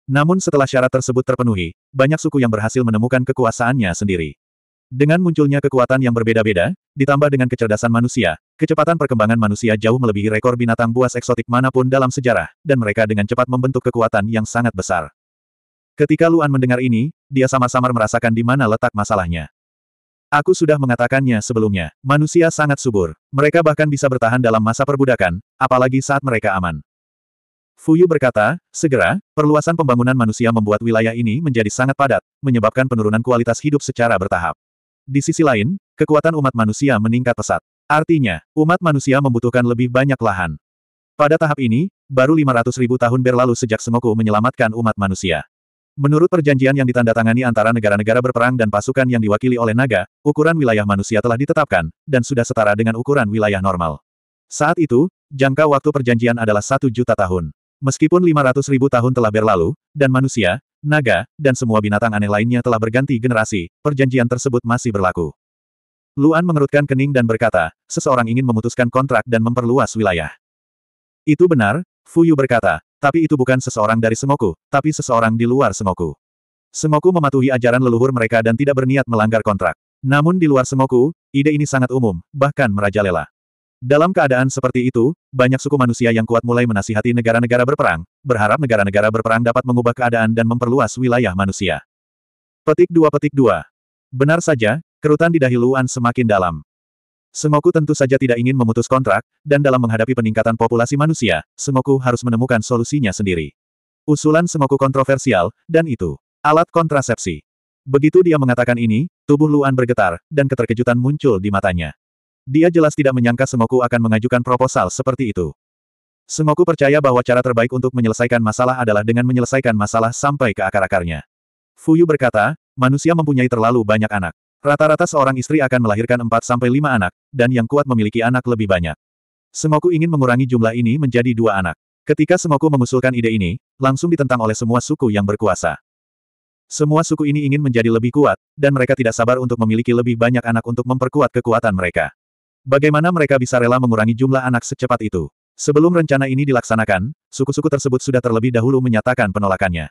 Speaker 1: Namun setelah syarat tersebut terpenuhi, banyak suku yang berhasil menemukan kekuasaannya sendiri. Dengan munculnya kekuatan yang berbeda-beda, ditambah dengan kecerdasan manusia, kecepatan perkembangan manusia jauh melebihi rekor binatang buas eksotik manapun dalam sejarah, dan mereka dengan cepat membentuk kekuatan yang sangat besar. Ketika Luan mendengar ini, dia samar-samar merasakan di mana letak masalahnya. Aku sudah mengatakannya sebelumnya, manusia sangat subur. Mereka bahkan bisa bertahan dalam masa perbudakan, apalagi saat mereka aman. Fuyu berkata, segera, perluasan pembangunan manusia membuat wilayah ini menjadi sangat padat, menyebabkan penurunan kualitas hidup secara bertahap. Di sisi lain, kekuatan umat manusia meningkat pesat. Artinya, umat manusia membutuhkan lebih banyak lahan. Pada tahap ini, baru 500 ribu tahun berlalu sejak Sengoku menyelamatkan umat manusia. Menurut perjanjian yang ditandatangani antara negara-negara berperang dan pasukan yang diwakili oleh naga, ukuran wilayah manusia telah ditetapkan, dan sudah setara dengan ukuran wilayah normal. Saat itu, jangka waktu perjanjian adalah satu juta tahun. Meskipun 500 ribu tahun telah berlalu, dan manusia, naga, dan semua binatang aneh lainnya telah berganti generasi, perjanjian tersebut masih berlaku. Luan mengerutkan kening dan berkata, seseorang ingin memutuskan kontrak dan memperluas wilayah. Itu benar, Fuyu berkata, tapi itu bukan seseorang dari Semoku, tapi seseorang di luar Semoku. Semoku mematuhi ajaran leluhur mereka dan tidak berniat melanggar kontrak. Namun di luar Semoku, ide ini sangat umum, bahkan merajalela. Dalam keadaan seperti itu, banyak suku manusia yang kuat mulai menasihati negara-negara berperang, berharap negara-negara berperang dapat mengubah keadaan dan memperluas wilayah manusia. Petik 2 Petik 2 Benar saja, kerutan di dahi semakin dalam. Semoku tentu saja tidak ingin memutus kontrak, dan dalam menghadapi peningkatan populasi manusia, Semoku harus menemukan solusinya sendiri. Usulan Semoku kontroversial, dan itu alat kontrasepsi. Begitu dia mengatakan ini, tubuh Luan bergetar, dan keterkejutan muncul di matanya. Dia jelas tidak menyangka Semoku akan mengajukan proposal seperti itu. Semoku percaya bahwa cara terbaik untuk menyelesaikan masalah adalah dengan menyelesaikan masalah sampai ke akar-akarnya. Fuyu berkata, manusia mempunyai terlalu banyak anak. Rata-rata seorang istri akan melahirkan 4-5 anak, dan yang kuat memiliki anak lebih banyak. Semoku ingin mengurangi jumlah ini menjadi dua anak. Ketika semoku mengusulkan ide ini, langsung ditentang oleh semua suku yang berkuasa. Semua suku ini ingin menjadi lebih kuat, dan mereka tidak sabar untuk memiliki lebih banyak anak untuk memperkuat kekuatan mereka. Bagaimana mereka bisa rela mengurangi jumlah anak secepat itu? Sebelum rencana ini dilaksanakan, suku-suku tersebut sudah terlebih dahulu menyatakan penolakannya.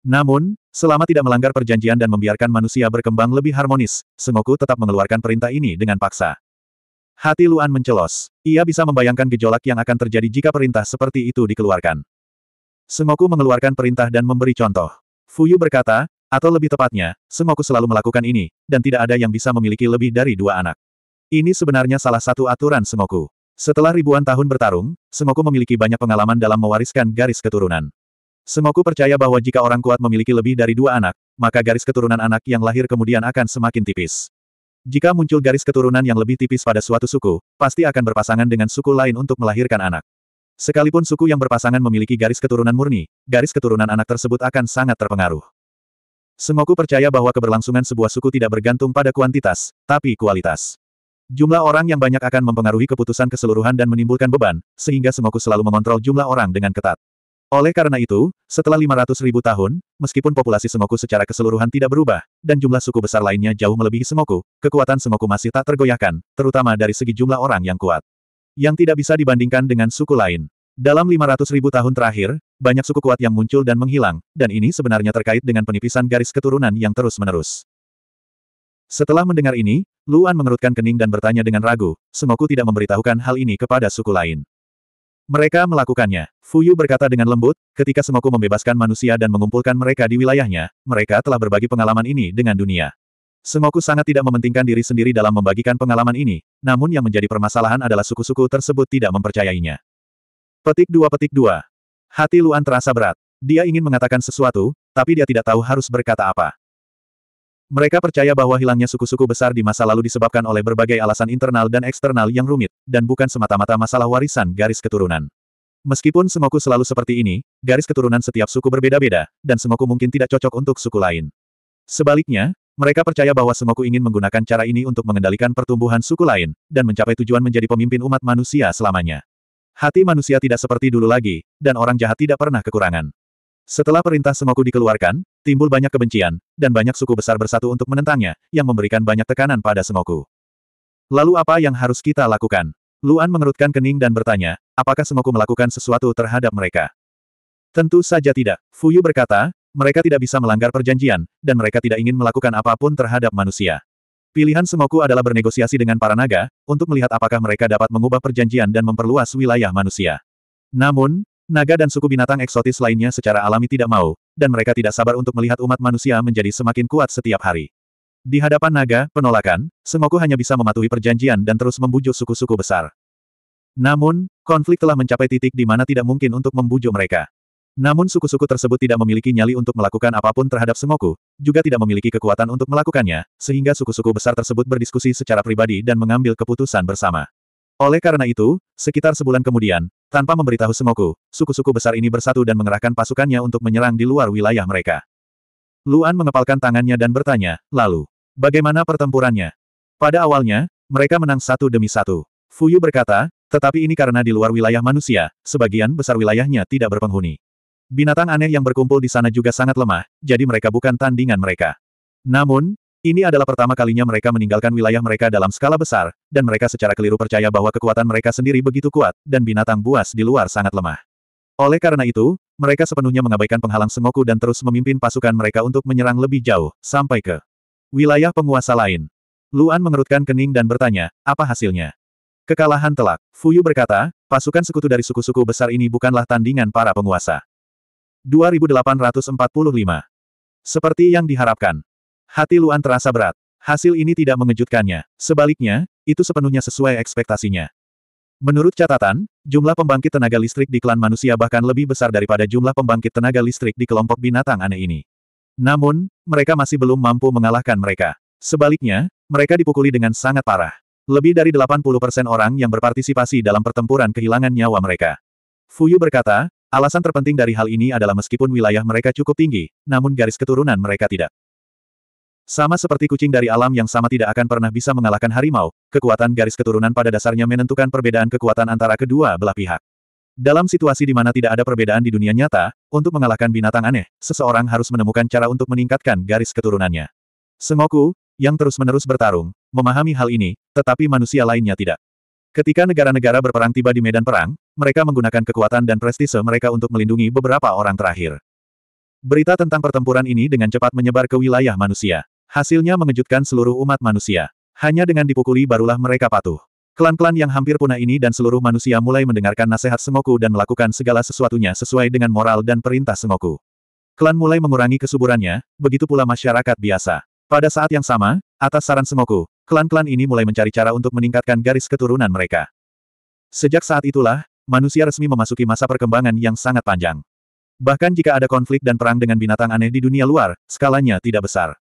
Speaker 1: Namun, selama tidak melanggar perjanjian dan membiarkan manusia berkembang lebih harmonis, Sengoku tetap mengeluarkan perintah ini dengan paksa. Hati Luan mencelos. Ia bisa membayangkan gejolak yang akan terjadi jika perintah seperti itu dikeluarkan. Sengoku mengeluarkan perintah dan memberi contoh. Fuyu berkata, atau lebih tepatnya, Sengoku selalu melakukan ini, dan tidak ada yang bisa memiliki lebih dari dua anak. Ini sebenarnya salah satu aturan Sengoku. Setelah ribuan tahun bertarung, Sengoku memiliki banyak pengalaman dalam mewariskan garis keturunan. Semoku percaya bahwa jika orang kuat memiliki lebih dari dua anak, maka garis keturunan anak yang lahir kemudian akan semakin tipis. Jika muncul garis keturunan yang lebih tipis pada suatu suku, pasti akan berpasangan dengan suku lain untuk melahirkan anak. Sekalipun suku yang berpasangan memiliki garis keturunan murni, garis keturunan anak tersebut akan sangat terpengaruh. Semoku percaya bahwa keberlangsungan sebuah suku tidak bergantung pada kuantitas, tapi kualitas. Jumlah orang yang banyak akan mempengaruhi keputusan keseluruhan dan menimbulkan beban, sehingga Semoku selalu mengontrol jumlah orang dengan ketat. Oleh karena itu, setelah 500 ribu tahun, meskipun populasi Sengoku secara keseluruhan tidak berubah, dan jumlah suku besar lainnya jauh melebihi Sengoku, kekuatan Sengoku masih tak tergoyahkan, terutama dari segi jumlah orang yang kuat. Yang tidak bisa dibandingkan dengan suku lain. Dalam 500 ribu tahun terakhir, banyak suku kuat yang muncul dan menghilang, dan ini sebenarnya terkait dengan penipisan garis keturunan yang terus-menerus. Setelah mendengar ini, Luan mengerutkan kening dan bertanya dengan ragu, Sengoku tidak memberitahukan hal ini kepada suku lain. Mereka melakukannya. Fuyu berkata dengan lembut, ketika Semoku membebaskan manusia dan mengumpulkan mereka di wilayahnya, mereka telah berbagi pengalaman ini dengan dunia. Semoku sangat tidak mementingkan diri sendiri dalam membagikan pengalaman ini, namun yang menjadi permasalahan adalah suku-suku tersebut tidak mempercayainya. Petik 2 Petik 2. Hati Luan terasa berat. Dia ingin mengatakan sesuatu, tapi dia tidak tahu harus berkata apa. Mereka percaya bahwa hilangnya suku-suku besar di masa lalu disebabkan oleh berbagai alasan internal dan eksternal yang rumit, dan bukan semata-mata masalah warisan garis keturunan. Meskipun Semoku selalu seperti ini, garis keturunan setiap suku berbeda-beda, dan Semoku mungkin tidak cocok untuk suku lain. Sebaliknya, mereka percaya bahwa Semoku ingin menggunakan cara ini untuk mengendalikan pertumbuhan suku lain, dan mencapai tujuan menjadi pemimpin umat manusia selamanya. Hati manusia tidak seperti dulu lagi, dan orang jahat tidak pernah kekurangan. Setelah perintah Semoku dikeluarkan, timbul banyak kebencian, dan banyak suku besar bersatu untuk menentangnya, yang memberikan banyak tekanan pada Semoku. Lalu apa yang harus kita lakukan? Luan mengerutkan kening dan bertanya, apakah Semoku melakukan sesuatu terhadap mereka? Tentu saja tidak. Fuyu berkata, mereka tidak bisa melanggar perjanjian, dan mereka tidak ingin melakukan apapun terhadap manusia. Pilihan Semoku adalah bernegosiasi dengan para naga, untuk melihat apakah mereka dapat mengubah perjanjian dan memperluas wilayah manusia. Namun, Naga dan suku binatang eksotis lainnya secara alami tidak mau, dan mereka tidak sabar untuk melihat umat manusia menjadi semakin kuat setiap hari. Di hadapan naga, penolakan, Sengoku hanya bisa mematuhi perjanjian dan terus membujuk suku-suku besar. Namun, konflik telah mencapai titik di mana tidak mungkin untuk membujuk mereka. Namun suku-suku tersebut tidak memiliki nyali untuk melakukan apapun terhadap Sengoku, juga tidak memiliki kekuatan untuk melakukannya, sehingga suku-suku besar tersebut berdiskusi secara pribadi dan mengambil keputusan bersama. Oleh karena itu, sekitar sebulan kemudian, tanpa memberitahu Semoku, suku-suku besar ini bersatu dan mengerahkan pasukannya untuk menyerang di luar wilayah mereka. Luan mengepalkan tangannya dan bertanya, lalu, bagaimana pertempurannya? Pada awalnya, mereka menang satu demi satu. Fuyu berkata, tetapi ini karena di luar wilayah manusia, sebagian besar wilayahnya tidak berpenghuni. Binatang aneh yang berkumpul di sana juga sangat lemah, jadi mereka bukan tandingan mereka. Namun, ini adalah pertama kalinya mereka meninggalkan wilayah mereka dalam skala besar, dan mereka secara keliru percaya bahwa kekuatan mereka sendiri begitu kuat, dan binatang buas di luar sangat lemah. Oleh karena itu, mereka sepenuhnya mengabaikan penghalang Sengoku dan terus memimpin pasukan mereka untuk menyerang lebih jauh, sampai ke wilayah penguasa lain. Luan mengerutkan kening dan bertanya, apa hasilnya? Kekalahan telak. Fuyu berkata, pasukan sekutu dari suku-suku besar ini bukanlah tandingan para penguasa. 2845 Seperti yang diharapkan, Hati Luan terasa berat. Hasil ini tidak mengejutkannya. Sebaliknya, itu sepenuhnya sesuai ekspektasinya. Menurut catatan, jumlah pembangkit tenaga listrik di klan manusia bahkan lebih besar daripada jumlah pembangkit tenaga listrik di kelompok binatang aneh ini. Namun, mereka masih belum mampu mengalahkan mereka. Sebaliknya, mereka dipukuli dengan sangat parah. Lebih dari 80% orang yang berpartisipasi dalam pertempuran kehilangan nyawa mereka. Fuyu berkata, alasan terpenting dari hal ini adalah meskipun wilayah mereka cukup tinggi, namun garis keturunan mereka tidak. Sama seperti kucing dari alam yang sama tidak akan pernah bisa mengalahkan harimau, kekuatan garis keturunan pada dasarnya menentukan perbedaan kekuatan antara kedua belah pihak. Dalam situasi di mana tidak ada perbedaan di dunia nyata, untuk mengalahkan binatang aneh, seseorang harus menemukan cara untuk meningkatkan garis keturunannya. Sengoku, yang terus-menerus bertarung, memahami hal ini, tetapi manusia lainnya tidak. Ketika negara-negara berperang tiba di medan perang, mereka menggunakan kekuatan dan prestise mereka untuk melindungi beberapa orang terakhir. Berita tentang pertempuran ini dengan cepat menyebar ke wilayah manusia. Hasilnya mengejutkan seluruh umat manusia. Hanya dengan dipukuli barulah mereka patuh. Klan-klan yang hampir punah ini dan seluruh manusia mulai mendengarkan nasihat Sengoku dan melakukan segala sesuatunya sesuai dengan moral dan perintah Sengoku. Klan mulai mengurangi kesuburannya, begitu pula masyarakat biasa. Pada saat yang sama, atas saran Sengoku, klan-klan ini mulai mencari cara untuk meningkatkan garis keturunan mereka. Sejak saat itulah, manusia resmi memasuki masa perkembangan yang sangat panjang. Bahkan jika ada konflik dan perang dengan binatang aneh di dunia luar, skalanya tidak besar.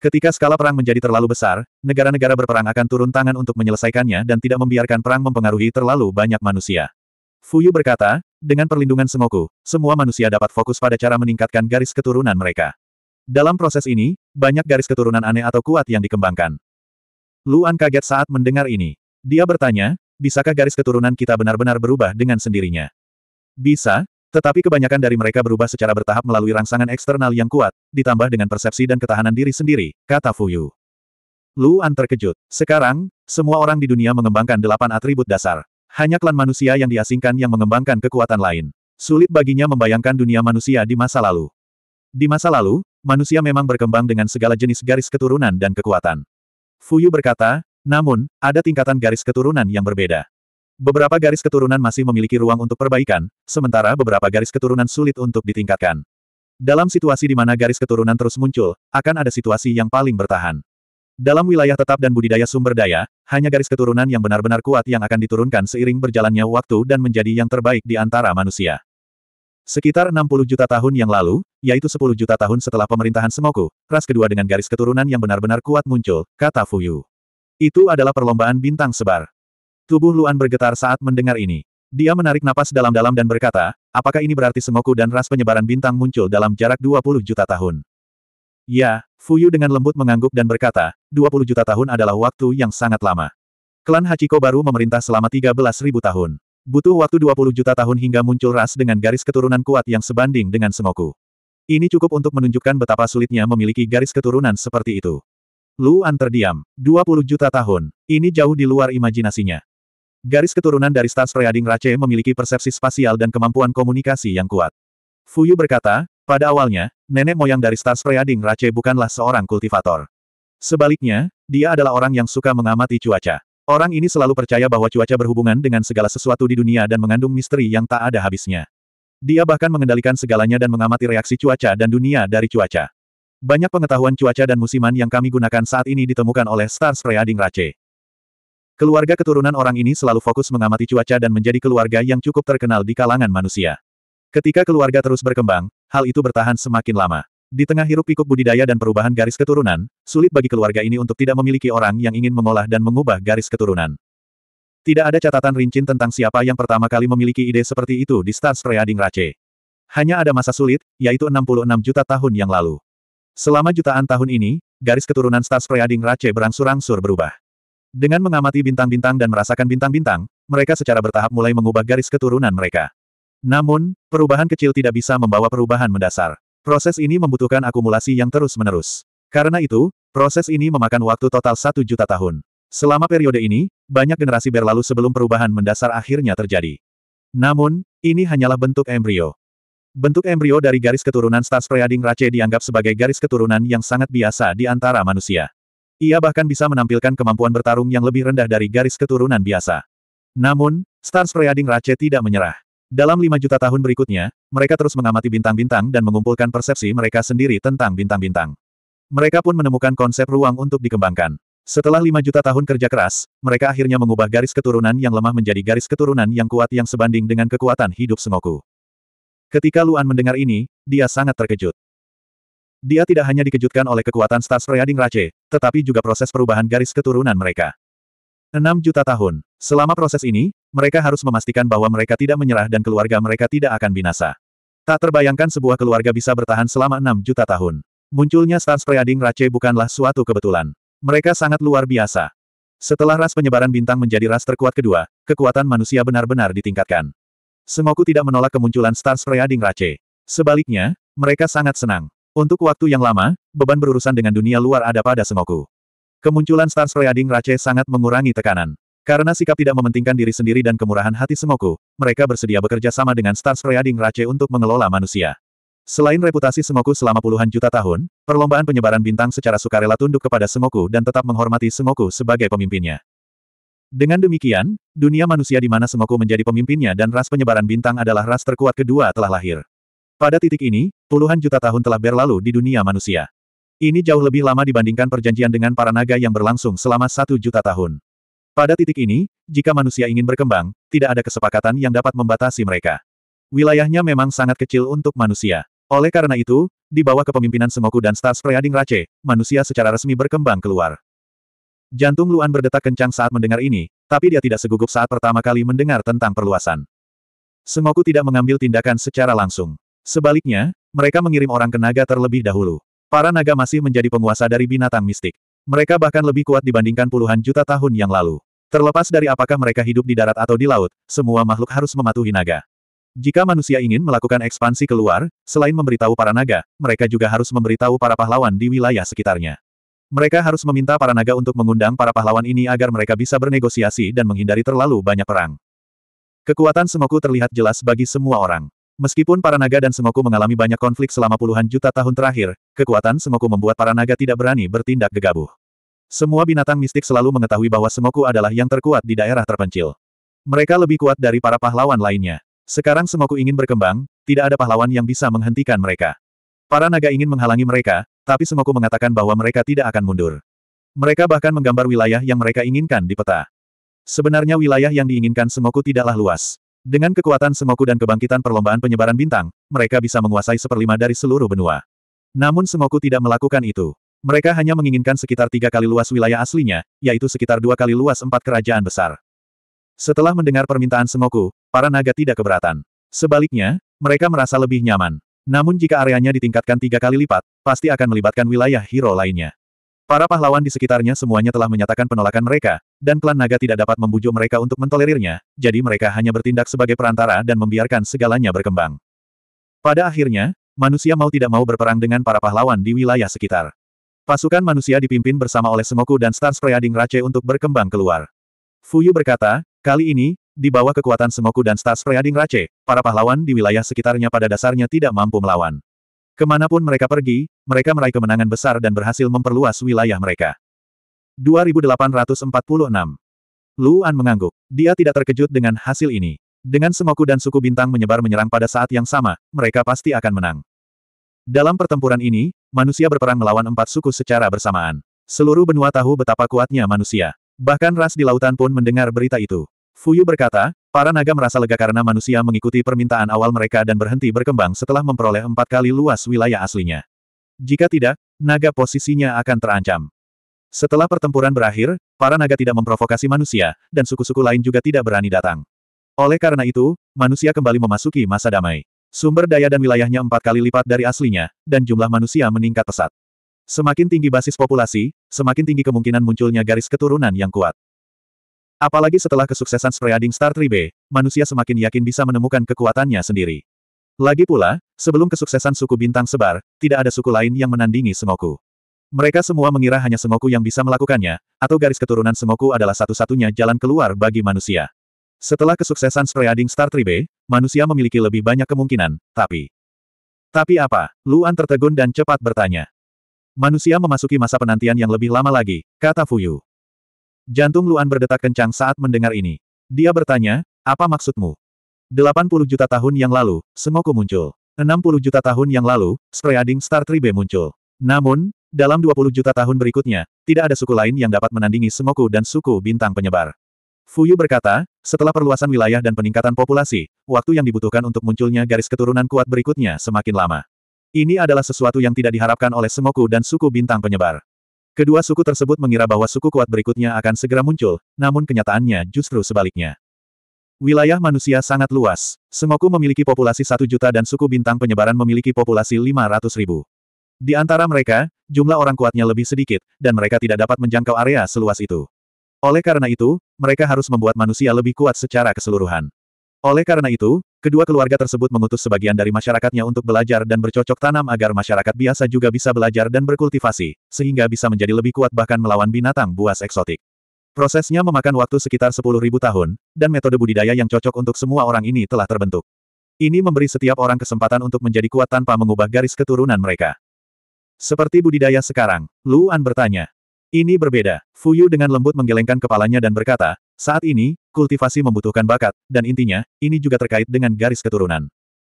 Speaker 1: Ketika skala perang menjadi terlalu besar, negara-negara berperang akan turun tangan untuk menyelesaikannya dan tidak membiarkan perang mempengaruhi terlalu banyak manusia. Fuyu berkata, dengan perlindungan Sengoku, semua manusia dapat fokus pada cara meningkatkan garis keturunan mereka. Dalam proses ini, banyak garis keturunan aneh atau kuat yang dikembangkan. Luan kaget saat mendengar ini. Dia bertanya, bisakah garis keturunan kita benar-benar berubah dengan sendirinya? Bisa, tetapi kebanyakan dari mereka berubah secara bertahap melalui rangsangan eksternal yang kuat, ditambah dengan persepsi dan ketahanan diri sendiri, kata Fuyu. Luan terkejut. Sekarang, semua orang di dunia mengembangkan delapan atribut dasar. Hanya klan manusia yang diasingkan yang mengembangkan kekuatan lain. Sulit baginya membayangkan dunia manusia di masa lalu. Di masa lalu, manusia memang berkembang dengan segala jenis garis keturunan dan kekuatan. Fuyu berkata, namun, ada tingkatan garis keturunan yang berbeda. Beberapa garis keturunan masih memiliki ruang untuk perbaikan, sementara beberapa garis keturunan sulit untuk ditingkatkan. Dalam situasi di mana garis keturunan terus muncul, akan ada situasi yang paling bertahan. Dalam wilayah tetap dan budidaya sumber daya, hanya garis keturunan yang benar-benar kuat yang akan diturunkan seiring berjalannya waktu dan menjadi yang terbaik di antara manusia. Sekitar 60 juta tahun yang lalu, yaitu 10 juta tahun setelah pemerintahan Semoku, ras kedua dengan garis keturunan yang benar-benar kuat muncul, kata Fuyu. Itu adalah perlombaan bintang sebar. Tubuh Luan bergetar saat mendengar ini. Dia menarik napas dalam-dalam dan berkata, apakah ini berarti Semoku dan ras penyebaran bintang muncul dalam jarak 20 juta tahun? Ya, Fuyu dengan lembut mengangguk dan berkata, 20 juta tahun adalah waktu yang sangat lama. Klan Hachiko baru memerintah selama ribu tahun. Butuh waktu 20 juta tahun hingga muncul ras dengan garis keturunan kuat yang sebanding dengan Semoku. Ini cukup untuk menunjukkan betapa sulitnya memiliki garis keturunan seperti itu. Luan terdiam. 20 juta tahun. Ini jauh di luar imajinasinya. Garis keturunan dari Stas Reading Rache memiliki persepsi spasial dan kemampuan komunikasi yang kuat. Fuyu berkata, pada awalnya, nenek moyang dari Stas Reading Rache bukanlah seorang kultivator. Sebaliknya, dia adalah orang yang suka mengamati cuaca. Orang ini selalu percaya bahwa cuaca berhubungan dengan segala sesuatu di dunia dan mengandung misteri yang tak ada habisnya. Dia bahkan mengendalikan segalanya dan mengamati reaksi cuaca dan dunia dari cuaca. Banyak pengetahuan cuaca dan musiman yang kami gunakan saat ini ditemukan oleh Stars Reading Rache. Keluarga keturunan orang ini selalu fokus mengamati cuaca dan menjadi keluarga yang cukup terkenal di kalangan manusia. Ketika keluarga terus berkembang, hal itu bertahan semakin lama. Di tengah hiruk-pikuk budidaya dan perubahan garis keturunan, sulit bagi keluarga ini untuk tidak memiliki orang yang ingin mengolah dan mengubah garis keturunan. Tidak ada catatan rincin tentang siapa yang pertama kali memiliki ide seperti itu di Stars Reading Rache. Hanya ada masa sulit, yaitu 66 juta tahun yang lalu. Selama jutaan tahun ini, garis keturunan Stars Reading Rache berangsur-angsur berubah. Dengan mengamati bintang-bintang dan merasakan bintang-bintang, mereka secara bertahap mulai mengubah garis keturunan mereka. Namun, perubahan kecil tidak bisa membawa perubahan mendasar. Proses ini membutuhkan akumulasi yang terus-menerus. Karena itu, proses ini memakan waktu total satu juta tahun. Selama periode ini, banyak generasi berlalu sebelum perubahan mendasar akhirnya terjadi. Namun, ini hanyalah bentuk embrio. Bentuk embrio dari garis keturunan Star Spreading Race dianggap sebagai garis keturunan yang sangat biasa di antara manusia. Ia bahkan bisa menampilkan kemampuan bertarung yang lebih rendah dari garis keturunan biasa. Namun, Star Spreading Race tidak menyerah. Dalam lima juta tahun berikutnya, mereka terus mengamati bintang-bintang dan mengumpulkan persepsi mereka sendiri tentang bintang-bintang. Mereka pun menemukan konsep ruang untuk dikembangkan. Setelah lima juta tahun kerja keras, mereka akhirnya mengubah garis keturunan yang lemah menjadi garis keturunan yang kuat yang sebanding dengan kekuatan hidup Sengoku. Ketika Luan mendengar ini, dia sangat terkejut. Dia tidak hanya dikejutkan oleh kekuatan Stars Reading Rache, tetapi juga proses perubahan garis keturunan mereka. 6 juta tahun. Selama proses ini, mereka harus memastikan bahwa mereka tidak menyerah dan keluarga mereka tidak akan binasa. Tak terbayangkan sebuah keluarga bisa bertahan selama 6 juta tahun. Munculnya Stars Preading Rache bukanlah suatu kebetulan. Mereka sangat luar biasa. Setelah ras penyebaran bintang menjadi ras terkuat kedua, kekuatan manusia benar-benar ditingkatkan. Semoku tidak menolak kemunculan Stars Preading Rache. Sebaliknya, mereka sangat senang. Untuk waktu yang lama, beban berurusan dengan dunia luar ada pada Sengoku. Kemunculan Star Spreading Rache sangat mengurangi tekanan. Karena sikap tidak mementingkan diri sendiri dan kemurahan hati Sengoku, mereka bersedia bekerja sama dengan Star Spreading Rache untuk mengelola manusia. Selain reputasi Sengoku selama puluhan juta tahun, perlombaan penyebaran bintang secara sukarela tunduk kepada Sengoku dan tetap menghormati Sengoku sebagai pemimpinnya. Dengan demikian, dunia manusia di mana Sengoku menjadi pemimpinnya dan ras penyebaran bintang adalah ras terkuat kedua telah lahir. Pada titik ini, puluhan juta tahun telah berlalu di dunia manusia. Ini jauh lebih lama dibandingkan perjanjian dengan para naga yang berlangsung selama satu juta tahun. Pada titik ini, jika manusia ingin berkembang, tidak ada kesepakatan yang dapat membatasi mereka. Wilayahnya memang sangat kecil untuk manusia. Oleh karena itu, di bawah kepemimpinan Semoku dan Stars Preading Rache, manusia secara resmi berkembang keluar. Jantung Luan berdetak kencang saat mendengar ini, tapi dia tidak segugup saat pertama kali mendengar tentang perluasan. Semoku tidak mengambil tindakan secara langsung. Sebaliknya, mereka mengirim orang ke naga terlebih dahulu. Para naga masih menjadi penguasa dari binatang mistik. Mereka bahkan lebih kuat dibandingkan puluhan juta tahun yang lalu. Terlepas dari apakah mereka hidup di darat atau di laut, semua makhluk harus mematuhi naga. Jika manusia ingin melakukan ekspansi keluar, selain memberitahu para naga, mereka juga harus memberitahu para pahlawan di wilayah sekitarnya. Mereka harus meminta para naga untuk mengundang para pahlawan ini agar mereka bisa bernegosiasi dan menghindari terlalu banyak perang. Kekuatan Semoku terlihat jelas bagi semua orang. Meskipun para naga dan Sengoku mengalami banyak konflik selama puluhan juta tahun terakhir, kekuatan Sengoku membuat para naga tidak berani bertindak gegabah. Semua binatang mistik selalu mengetahui bahwa Sengoku adalah yang terkuat di daerah terpencil. Mereka lebih kuat dari para pahlawan lainnya. Sekarang Sengoku ingin berkembang, tidak ada pahlawan yang bisa menghentikan mereka. Para naga ingin menghalangi mereka, tapi Sengoku mengatakan bahwa mereka tidak akan mundur. Mereka bahkan menggambar wilayah yang mereka inginkan di peta. Sebenarnya wilayah yang diinginkan Sengoku tidaklah luas. Dengan kekuatan Sengoku dan kebangkitan perlombaan penyebaran bintang, mereka bisa menguasai seperlima dari seluruh benua. Namun Sengoku tidak melakukan itu. Mereka hanya menginginkan sekitar tiga kali luas wilayah aslinya, yaitu sekitar dua kali luas empat kerajaan besar. Setelah mendengar permintaan Sengoku, para naga tidak keberatan. Sebaliknya, mereka merasa lebih nyaman. Namun jika areanya ditingkatkan tiga kali lipat, pasti akan melibatkan wilayah hero lainnya. Para pahlawan di sekitarnya semuanya telah menyatakan penolakan mereka, dan klan naga tidak dapat membujuk mereka untuk mentolerirnya, jadi mereka hanya bertindak sebagai perantara dan membiarkan segalanya berkembang. Pada akhirnya, manusia mau tidak mau berperang dengan para pahlawan di wilayah sekitar. Pasukan manusia dipimpin bersama oleh Semoku dan Star Spreading Race untuk berkembang keluar. Fuyu berkata, kali ini, di bawah kekuatan Semoku dan Star Spreading Race, para pahlawan di wilayah sekitarnya pada dasarnya tidak mampu melawan. Kemanapun mereka pergi, mereka meraih kemenangan besar dan berhasil memperluas wilayah mereka. 2846 Luan mengangguk. Dia tidak terkejut dengan hasil ini. Dengan Semoku dan suku bintang menyebar menyerang pada saat yang sama, mereka pasti akan menang. Dalam pertempuran ini, manusia berperang melawan empat suku secara bersamaan. Seluruh benua tahu betapa kuatnya manusia. Bahkan ras di lautan pun mendengar berita itu. Fuyu berkata, Para naga merasa lega karena manusia mengikuti permintaan awal mereka dan berhenti berkembang setelah memperoleh empat kali luas wilayah aslinya. Jika tidak, naga posisinya akan terancam. Setelah pertempuran berakhir, para naga tidak memprovokasi manusia, dan suku-suku lain juga tidak berani datang. Oleh karena itu, manusia kembali memasuki masa damai. Sumber daya dan wilayahnya empat kali lipat dari aslinya, dan jumlah manusia meningkat pesat. Semakin tinggi basis populasi, semakin tinggi kemungkinan munculnya garis keturunan yang kuat. Apalagi setelah kesuksesan Spreading Star 3B, manusia semakin yakin bisa menemukan kekuatannya sendiri. Lagi pula, sebelum kesuksesan suku bintang sebar, tidak ada suku lain yang menandingi Sengoku. Mereka semua mengira hanya Sengoku yang bisa melakukannya, atau garis keturunan Sengoku adalah satu-satunya jalan keluar bagi manusia. Setelah kesuksesan Spreading Star 3B, manusia memiliki lebih banyak kemungkinan, tapi... Tapi apa? Luan tertegun dan cepat bertanya. Manusia memasuki masa penantian yang lebih lama lagi, kata Fuyu. Jantung Luan berdetak kencang saat mendengar ini. Dia bertanya, apa maksudmu? 80 juta tahun yang lalu, Semoku muncul. 60 juta tahun yang lalu, Spreading Star Tribe muncul. Namun, dalam 20 juta tahun berikutnya, tidak ada suku lain yang dapat menandingi Semoku dan suku bintang penyebar. Fuyu berkata, setelah perluasan wilayah dan peningkatan populasi, waktu yang dibutuhkan untuk munculnya garis keturunan kuat berikutnya semakin lama. Ini adalah sesuatu yang tidak diharapkan oleh Semoku dan suku bintang penyebar. Kedua suku tersebut mengira bahwa suku kuat berikutnya akan segera muncul, namun kenyataannya justru sebaliknya. Wilayah manusia sangat luas. Sengoku memiliki populasi satu juta dan suku bintang penyebaran memiliki populasi lima ratus ribu. Di antara mereka, jumlah orang kuatnya lebih sedikit, dan mereka tidak dapat menjangkau area seluas itu. Oleh karena itu, mereka harus membuat manusia lebih kuat secara keseluruhan. Oleh karena itu, kedua keluarga tersebut mengutus sebagian dari masyarakatnya untuk belajar dan bercocok tanam agar masyarakat biasa juga bisa belajar dan berkultivasi, sehingga bisa menjadi lebih kuat bahkan melawan binatang buas eksotik. Prosesnya memakan waktu sekitar 10.000 tahun, dan metode budidaya yang cocok untuk semua orang ini telah terbentuk. Ini memberi setiap orang kesempatan untuk menjadi kuat tanpa mengubah garis keturunan mereka. Seperti budidaya sekarang, Luan bertanya. Ini berbeda. Fuyu dengan lembut menggelengkan kepalanya dan berkata, saat ini, kultivasi membutuhkan bakat, dan intinya, ini juga terkait dengan garis keturunan.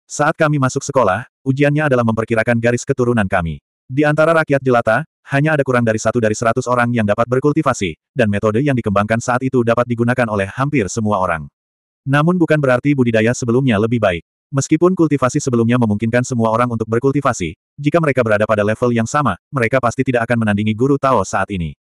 Speaker 1: Saat kami masuk sekolah, ujiannya adalah memperkirakan garis keturunan kami. Di antara rakyat jelata, hanya ada kurang dari satu dari seratus orang yang dapat berkultivasi, dan metode yang dikembangkan saat itu dapat digunakan oleh hampir semua orang. Namun bukan berarti budidaya sebelumnya lebih baik. Meskipun kultivasi sebelumnya memungkinkan semua orang untuk berkultivasi, jika mereka berada pada level yang sama, mereka pasti tidak akan menandingi guru Tao saat ini.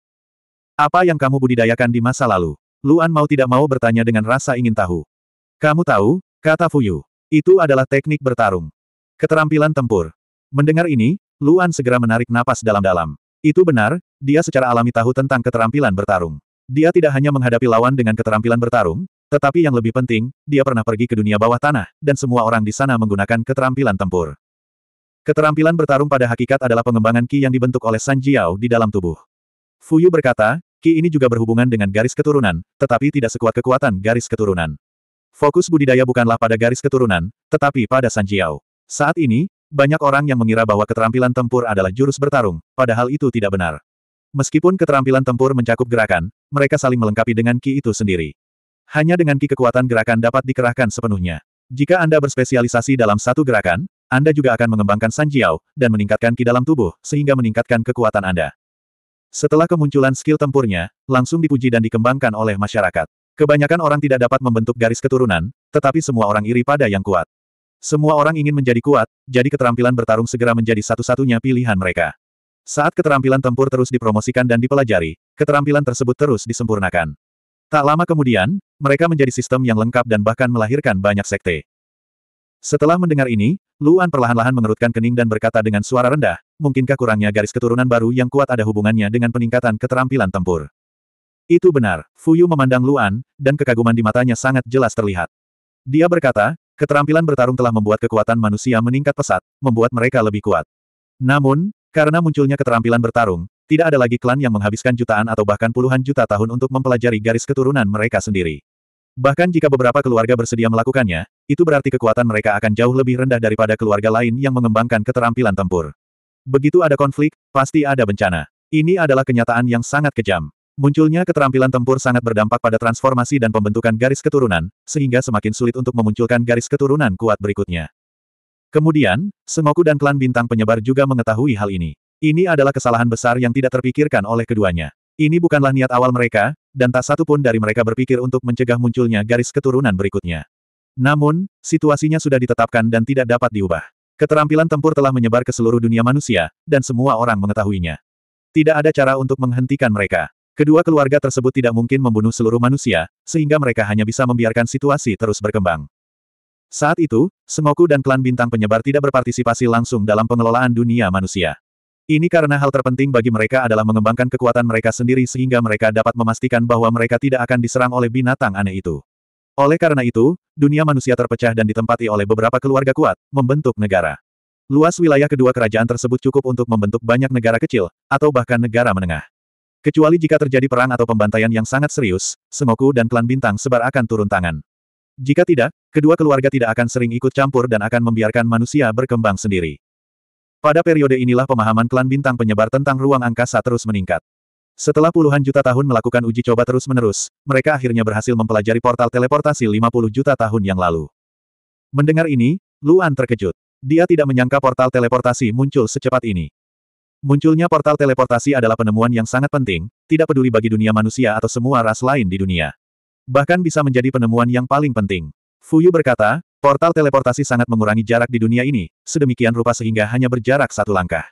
Speaker 1: Apa yang kamu budidayakan di masa lalu? Luan mau tidak mau bertanya dengan rasa ingin tahu. Kamu tahu, kata Fuyu. Itu adalah teknik bertarung. Keterampilan tempur. Mendengar ini, Luan segera menarik napas dalam-dalam. Itu benar, dia secara alami tahu tentang keterampilan bertarung. Dia tidak hanya menghadapi lawan dengan keterampilan bertarung, tetapi yang lebih penting, dia pernah pergi ke dunia bawah tanah, dan semua orang di sana menggunakan keterampilan tempur. Keterampilan bertarung pada hakikat adalah pengembangan ki yang dibentuk oleh San Jiao di dalam tubuh. Fuyu berkata, Ki ini juga berhubungan dengan garis keturunan, tetapi tidak sekuat kekuatan garis keturunan. Fokus budidaya bukanlah pada garis keturunan, tetapi pada Sanjiao. Saat ini, banyak orang yang mengira bahwa keterampilan tempur adalah jurus bertarung, padahal itu tidak benar. Meskipun keterampilan tempur mencakup gerakan, mereka saling melengkapi dengan ki itu sendiri. Hanya dengan ki kekuatan gerakan dapat dikerahkan sepenuhnya. Jika Anda berspesialisasi dalam satu gerakan, Anda juga akan mengembangkan Sanjiao, dan meningkatkan ki dalam tubuh, sehingga meningkatkan kekuatan Anda. Setelah kemunculan skill tempurnya, langsung dipuji dan dikembangkan oleh masyarakat. Kebanyakan orang tidak dapat membentuk garis keturunan, tetapi semua orang iri pada yang kuat. Semua orang ingin menjadi kuat, jadi keterampilan bertarung segera menjadi satu-satunya pilihan mereka. Saat keterampilan tempur terus dipromosikan dan dipelajari, keterampilan tersebut terus disempurnakan. Tak lama kemudian, mereka menjadi sistem yang lengkap dan bahkan melahirkan banyak sekte. Setelah mendengar ini, Luan perlahan-lahan mengerutkan kening dan berkata dengan suara rendah, mungkinkah kurangnya garis keturunan baru yang kuat ada hubungannya dengan peningkatan keterampilan tempur? Itu benar, Fuyu memandang Luan, dan kekaguman di matanya sangat jelas terlihat. Dia berkata, keterampilan bertarung telah membuat kekuatan manusia meningkat pesat, membuat mereka lebih kuat. Namun, karena munculnya keterampilan bertarung, tidak ada lagi klan yang menghabiskan jutaan atau bahkan puluhan juta tahun untuk mempelajari garis keturunan mereka sendiri. Bahkan jika beberapa keluarga bersedia melakukannya, itu berarti kekuatan mereka akan jauh lebih rendah daripada keluarga lain yang mengembangkan keterampilan tempur. Begitu ada konflik, pasti ada bencana. Ini adalah kenyataan yang sangat kejam. Munculnya keterampilan tempur sangat berdampak pada transformasi dan pembentukan garis keturunan, sehingga semakin sulit untuk memunculkan garis keturunan kuat berikutnya. Kemudian, Sengoku dan klan bintang penyebar juga mengetahui hal ini. Ini adalah kesalahan besar yang tidak terpikirkan oleh keduanya. Ini bukanlah niat awal mereka, dan tak satu pun dari mereka berpikir untuk mencegah munculnya garis keturunan berikutnya. Namun, situasinya sudah ditetapkan dan tidak dapat diubah. Keterampilan tempur telah menyebar ke seluruh dunia manusia, dan semua orang mengetahuinya. Tidak ada cara untuk menghentikan mereka. Kedua keluarga tersebut tidak mungkin membunuh seluruh manusia, sehingga mereka hanya bisa membiarkan situasi terus berkembang. Saat itu, Sengoku dan klan bintang penyebar tidak berpartisipasi langsung dalam pengelolaan dunia manusia. Ini karena hal terpenting bagi mereka adalah mengembangkan kekuatan mereka sendiri sehingga mereka dapat memastikan bahwa mereka tidak akan diserang oleh binatang aneh itu. Oleh karena itu, dunia manusia terpecah dan ditempati oleh beberapa keluarga kuat, membentuk negara. Luas wilayah kedua kerajaan tersebut cukup untuk membentuk banyak negara kecil, atau bahkan negara menengah. Kecuali jika terjadi perang atau pembantaian yang sangat serius, Semoku dan klan bintang sebar akan turun tangan. Jika tidak, kedua keluarga tidak akan sering ikut campur dan akan membiarkan manusia berkembang sendiri. Pada periode inilah pemahaman klan bintang penyebar tentang ruang angkasa terus meningkat. Setelah puluhan juta tahun melakukan uji coba terus-menerus, mereka akhirnya berhasil mempelajari portal teleportasi 50 juta tahun yang lalu. Mendengar ini, Luan terkejut. Dia tidak menyangka portal teleportasi muncul secepat ini. Munculnya portal teleportasi adalah penemuan yang sangat penting, tidak peduli bagi dunia manusia atau semua ras lain di dunia. Bahkan bisa menjadi penemuan yang paling penting. Fuyu berkata, portal teleportasi sangat mengurangi jarak di dunia ini, sedemikian rupa sehingga hanya berjarak satu langkah.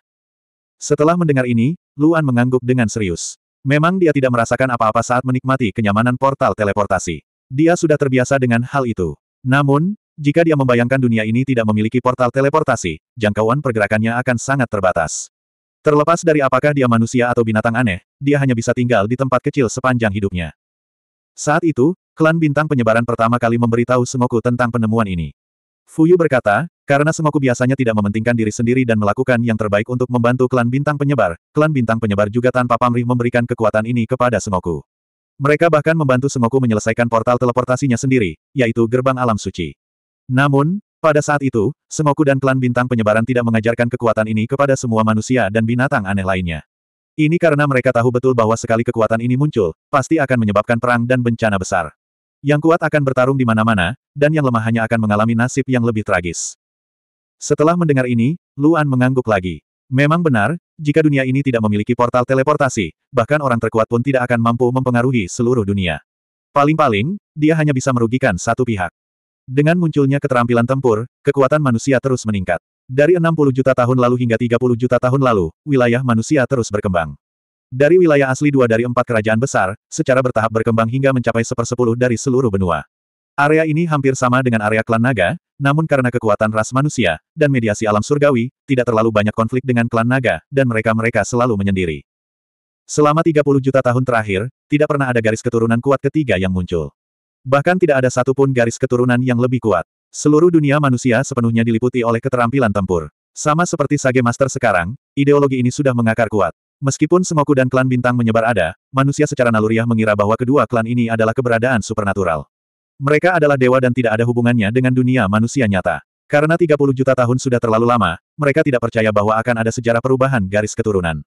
Speaker 1: Setelah mendengar ini, Luan mengangguk dengan serius. Memang dia tidak merasakan apa-apa saat menikmati kenyamanan portal teleportasi. Dia sudah terbiasa dengan hal itu. Namun, jika dia membayangkan dunia ini tidak memiliki portal teleportasi, jangkauan pergerakannya akan sangat terbatas. Terlepas dari apakah dia manusia atau binatang aneh, dia hanya bisa tinggal di tempat kecil sepanjang hidupnya. Saat itu, klan bintang penyebaran pertama kali memberitahu Sengoku tentang penemuan ini. Fuyu berkata, karena Semoku biasanya tidak mementingkan diri sendiri dan melakukan yang terbaik untuk membantu klan bintang penyebar, klan bintang penyebar juga tanpa pamrih memberikan kekuatan ini kepada Semoku. Mereka bahkan membantu Semoku menyelesaikan portal teleportasinya sendiri, yaitu gerbang alam suci. Namun, pada saat itu, Semoku dan klan bintang penyebaran tidak mengajarkan kekuatan ini kepada semua manusia dan binatang aneh lainnya. Ini karena mereka tahu betul bahwa sekali kekuatan ini muncul, pasti akan menyebabkan perang dan bencana besar. Yang kuat akan bertarung di mana-mana, dan yang lemah hanya akan mengalami nasib yang lebih tragis. Setelah mendengar ini, Luan mengangguk lagi. Memang benar, jika dunia ini tidak memiliki portal teleportasi, bahkan orang terkuat pun tidak akan mampu mempengaruhi seluruh dunia. Paling-paling, dia hanya bisa merugikan satu pihak. Dengan munculnya keterampilan tempur, kekuatan manusia terus meningkat. Dari 60 juta tahun lalu hingga 30 juta tahun lalu, wilayah manusia terus berkembang. Dari wilayah asli dua dari empat kerajaan besar, secara bertahap berkembang hingga mencapai sepersepuluh dari seluruh benua. Area ini hampir sama dengan area klan naga, namun karena kekuatan ras manusia, dan mediasi alam surgawi, tidak terlalu banyak konflik dengan klan naga, dan mereka-mereka selalu menyendiri. Selama 30 juta tahun terakhir, tidak pernah ada garis keturunan kuat ketiga yang muncul. Bahkan tidak ada satupun garis keturunan yang lebih kuat. Seluruh dunia manusia sepenuhnya diliputi oleh keterampilan tempur. Sama seperti Sage Master sekarang, ideologi ini sudah mengakar kuat. Meskipun Semoku dan klan bintang menyebar ada, manusia secara naluriah mengira bahwa kedua klan ini adalah keberadaan supernatural. Mereka adalah dewa dan tidak ada hubungannya dengan dunia manusia nyata. Karena 30 juta tahun sudah terlalu lama, mereka tidak percaya bahwa akan ada sejarah perubahan garis keturunan.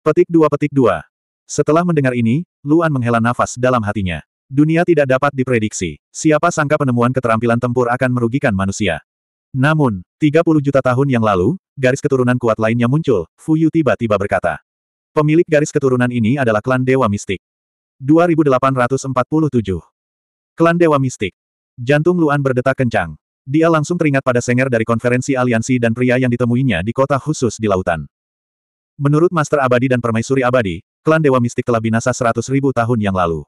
Speaker 1: Petik 2 petik 2 Setelah mendengar ini, Luan menghela nafas dalam hatinya. Dunia tidak dapat diprediksi. Siapa sangka penemuan keterampilan tempur akan merugikan manusia. Namun, 30 juta tahun yang lalu, garis keturunan kuat lainnya muncul, Fuyu tiba-tiba berkata. Pemilik garis keturunan ini adalah klan Dewa Mistik. 2847 Klan Dewa Mistik. Jantung Luan berdetak kencang. Dia langsung teringat pada Senger dari konferensi aliansi dan pria yang ditemuinya di kota khusus di lautan. Menurut Master Abadi dan Permaisuri Abadi, klan Dewa Mistik telah binasa seratus ribu tahun yang lalu.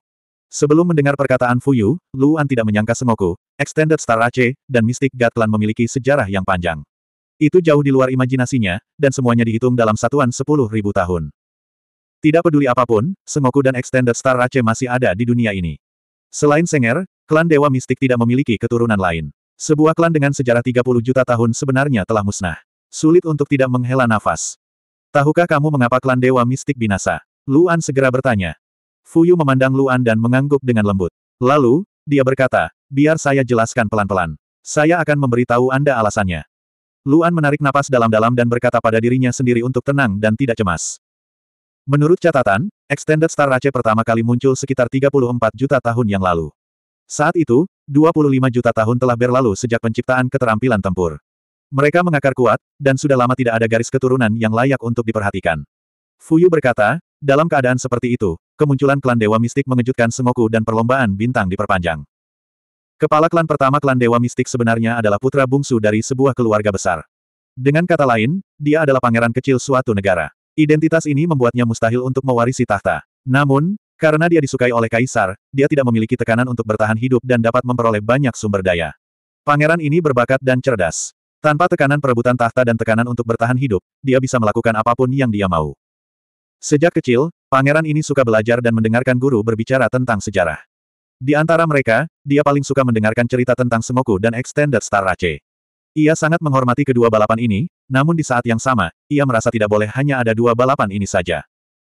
Speaker 1: Sebelum mendengar perkataan Fuyu, Luan tidak menyangka Sengoku, Extended Star Aceh, dan Mystic God Clan memiliki sejarah yang panjang. Itu jauh di luar imajinasinya, dan semuanya dihitung dalam satuan sepuluh ribu tahun. Tidak peduli apapun, Sengoku dan Extended Star Aceh masih ada di dunia ini. Selain Senger, klan Dewa Mistik tidak memiliki keturunan lain. Sebuah klan dengan sejarah 30 juta tahun sebenarnya telah musnah. Sulit untuk tidak menghela nafas. Tahukah kamu mengapa klan Dewa Mistik binasa? Luan segera bertanya. Fuyu memandang Luan dan mengangguk dengan lembut. Lalu, dia berkata, biar saya jelaskan pelan-pelan. Saya akan memberitahu Anda alasannya. Luan menarik napas dalam-dalam dan berkata pada dirinya sendiri untuk tenang dan tidak cemas. Menurut catatan, Extended Star Race pertama kali muncul sekitar 34 juta tahun yang lalu. Saat itu, 25 juta tahun telah berlalu sejak penciptaan keterampilan tempur. Mereka mengakar kuat, dan sudah lama tidak ada garis keturunan yang layak untuk diperhatikan. Fuyu berkata, dalam keadaan seperti itu, kemunculan klan Dewa Mistik mengejutkan Sengoku dan perlombaan bintang diperpanjang. Kepala klan pertama klan Dewa Mistik sebenarnya adalah putra bungsu dari sebuah keluarga besar. Dengan kata lain, dia adalah pangeran kecil suatu negara. Identitas ini membuatnya mustahil untuk mewarisi tahta. Namun, karena dia disukai oleh kaisar, dia tidak memiliki tekanan untuk bertahan hidup dan dapat memperoleh banyak sumber daya. Pangeran ini berbakat dan cerdas. Tanpa tekanan perebutan tahta dan tekanan untuk bertahan hidup, dia bisa melakukan apapun yang dia mau. Sejak kecil, pangeran ini suka belajar dan mendengarkan guru berbicara tentang sejarah. Di antara mereka, dia paling suka mendengarkan cerita tentang Semoku dan Extended Star Race. Ia sangat menghormati kedua balapan ini, namun di saat yang sama, ia merasa tidak boleh hanya ada dua balapan ini saja.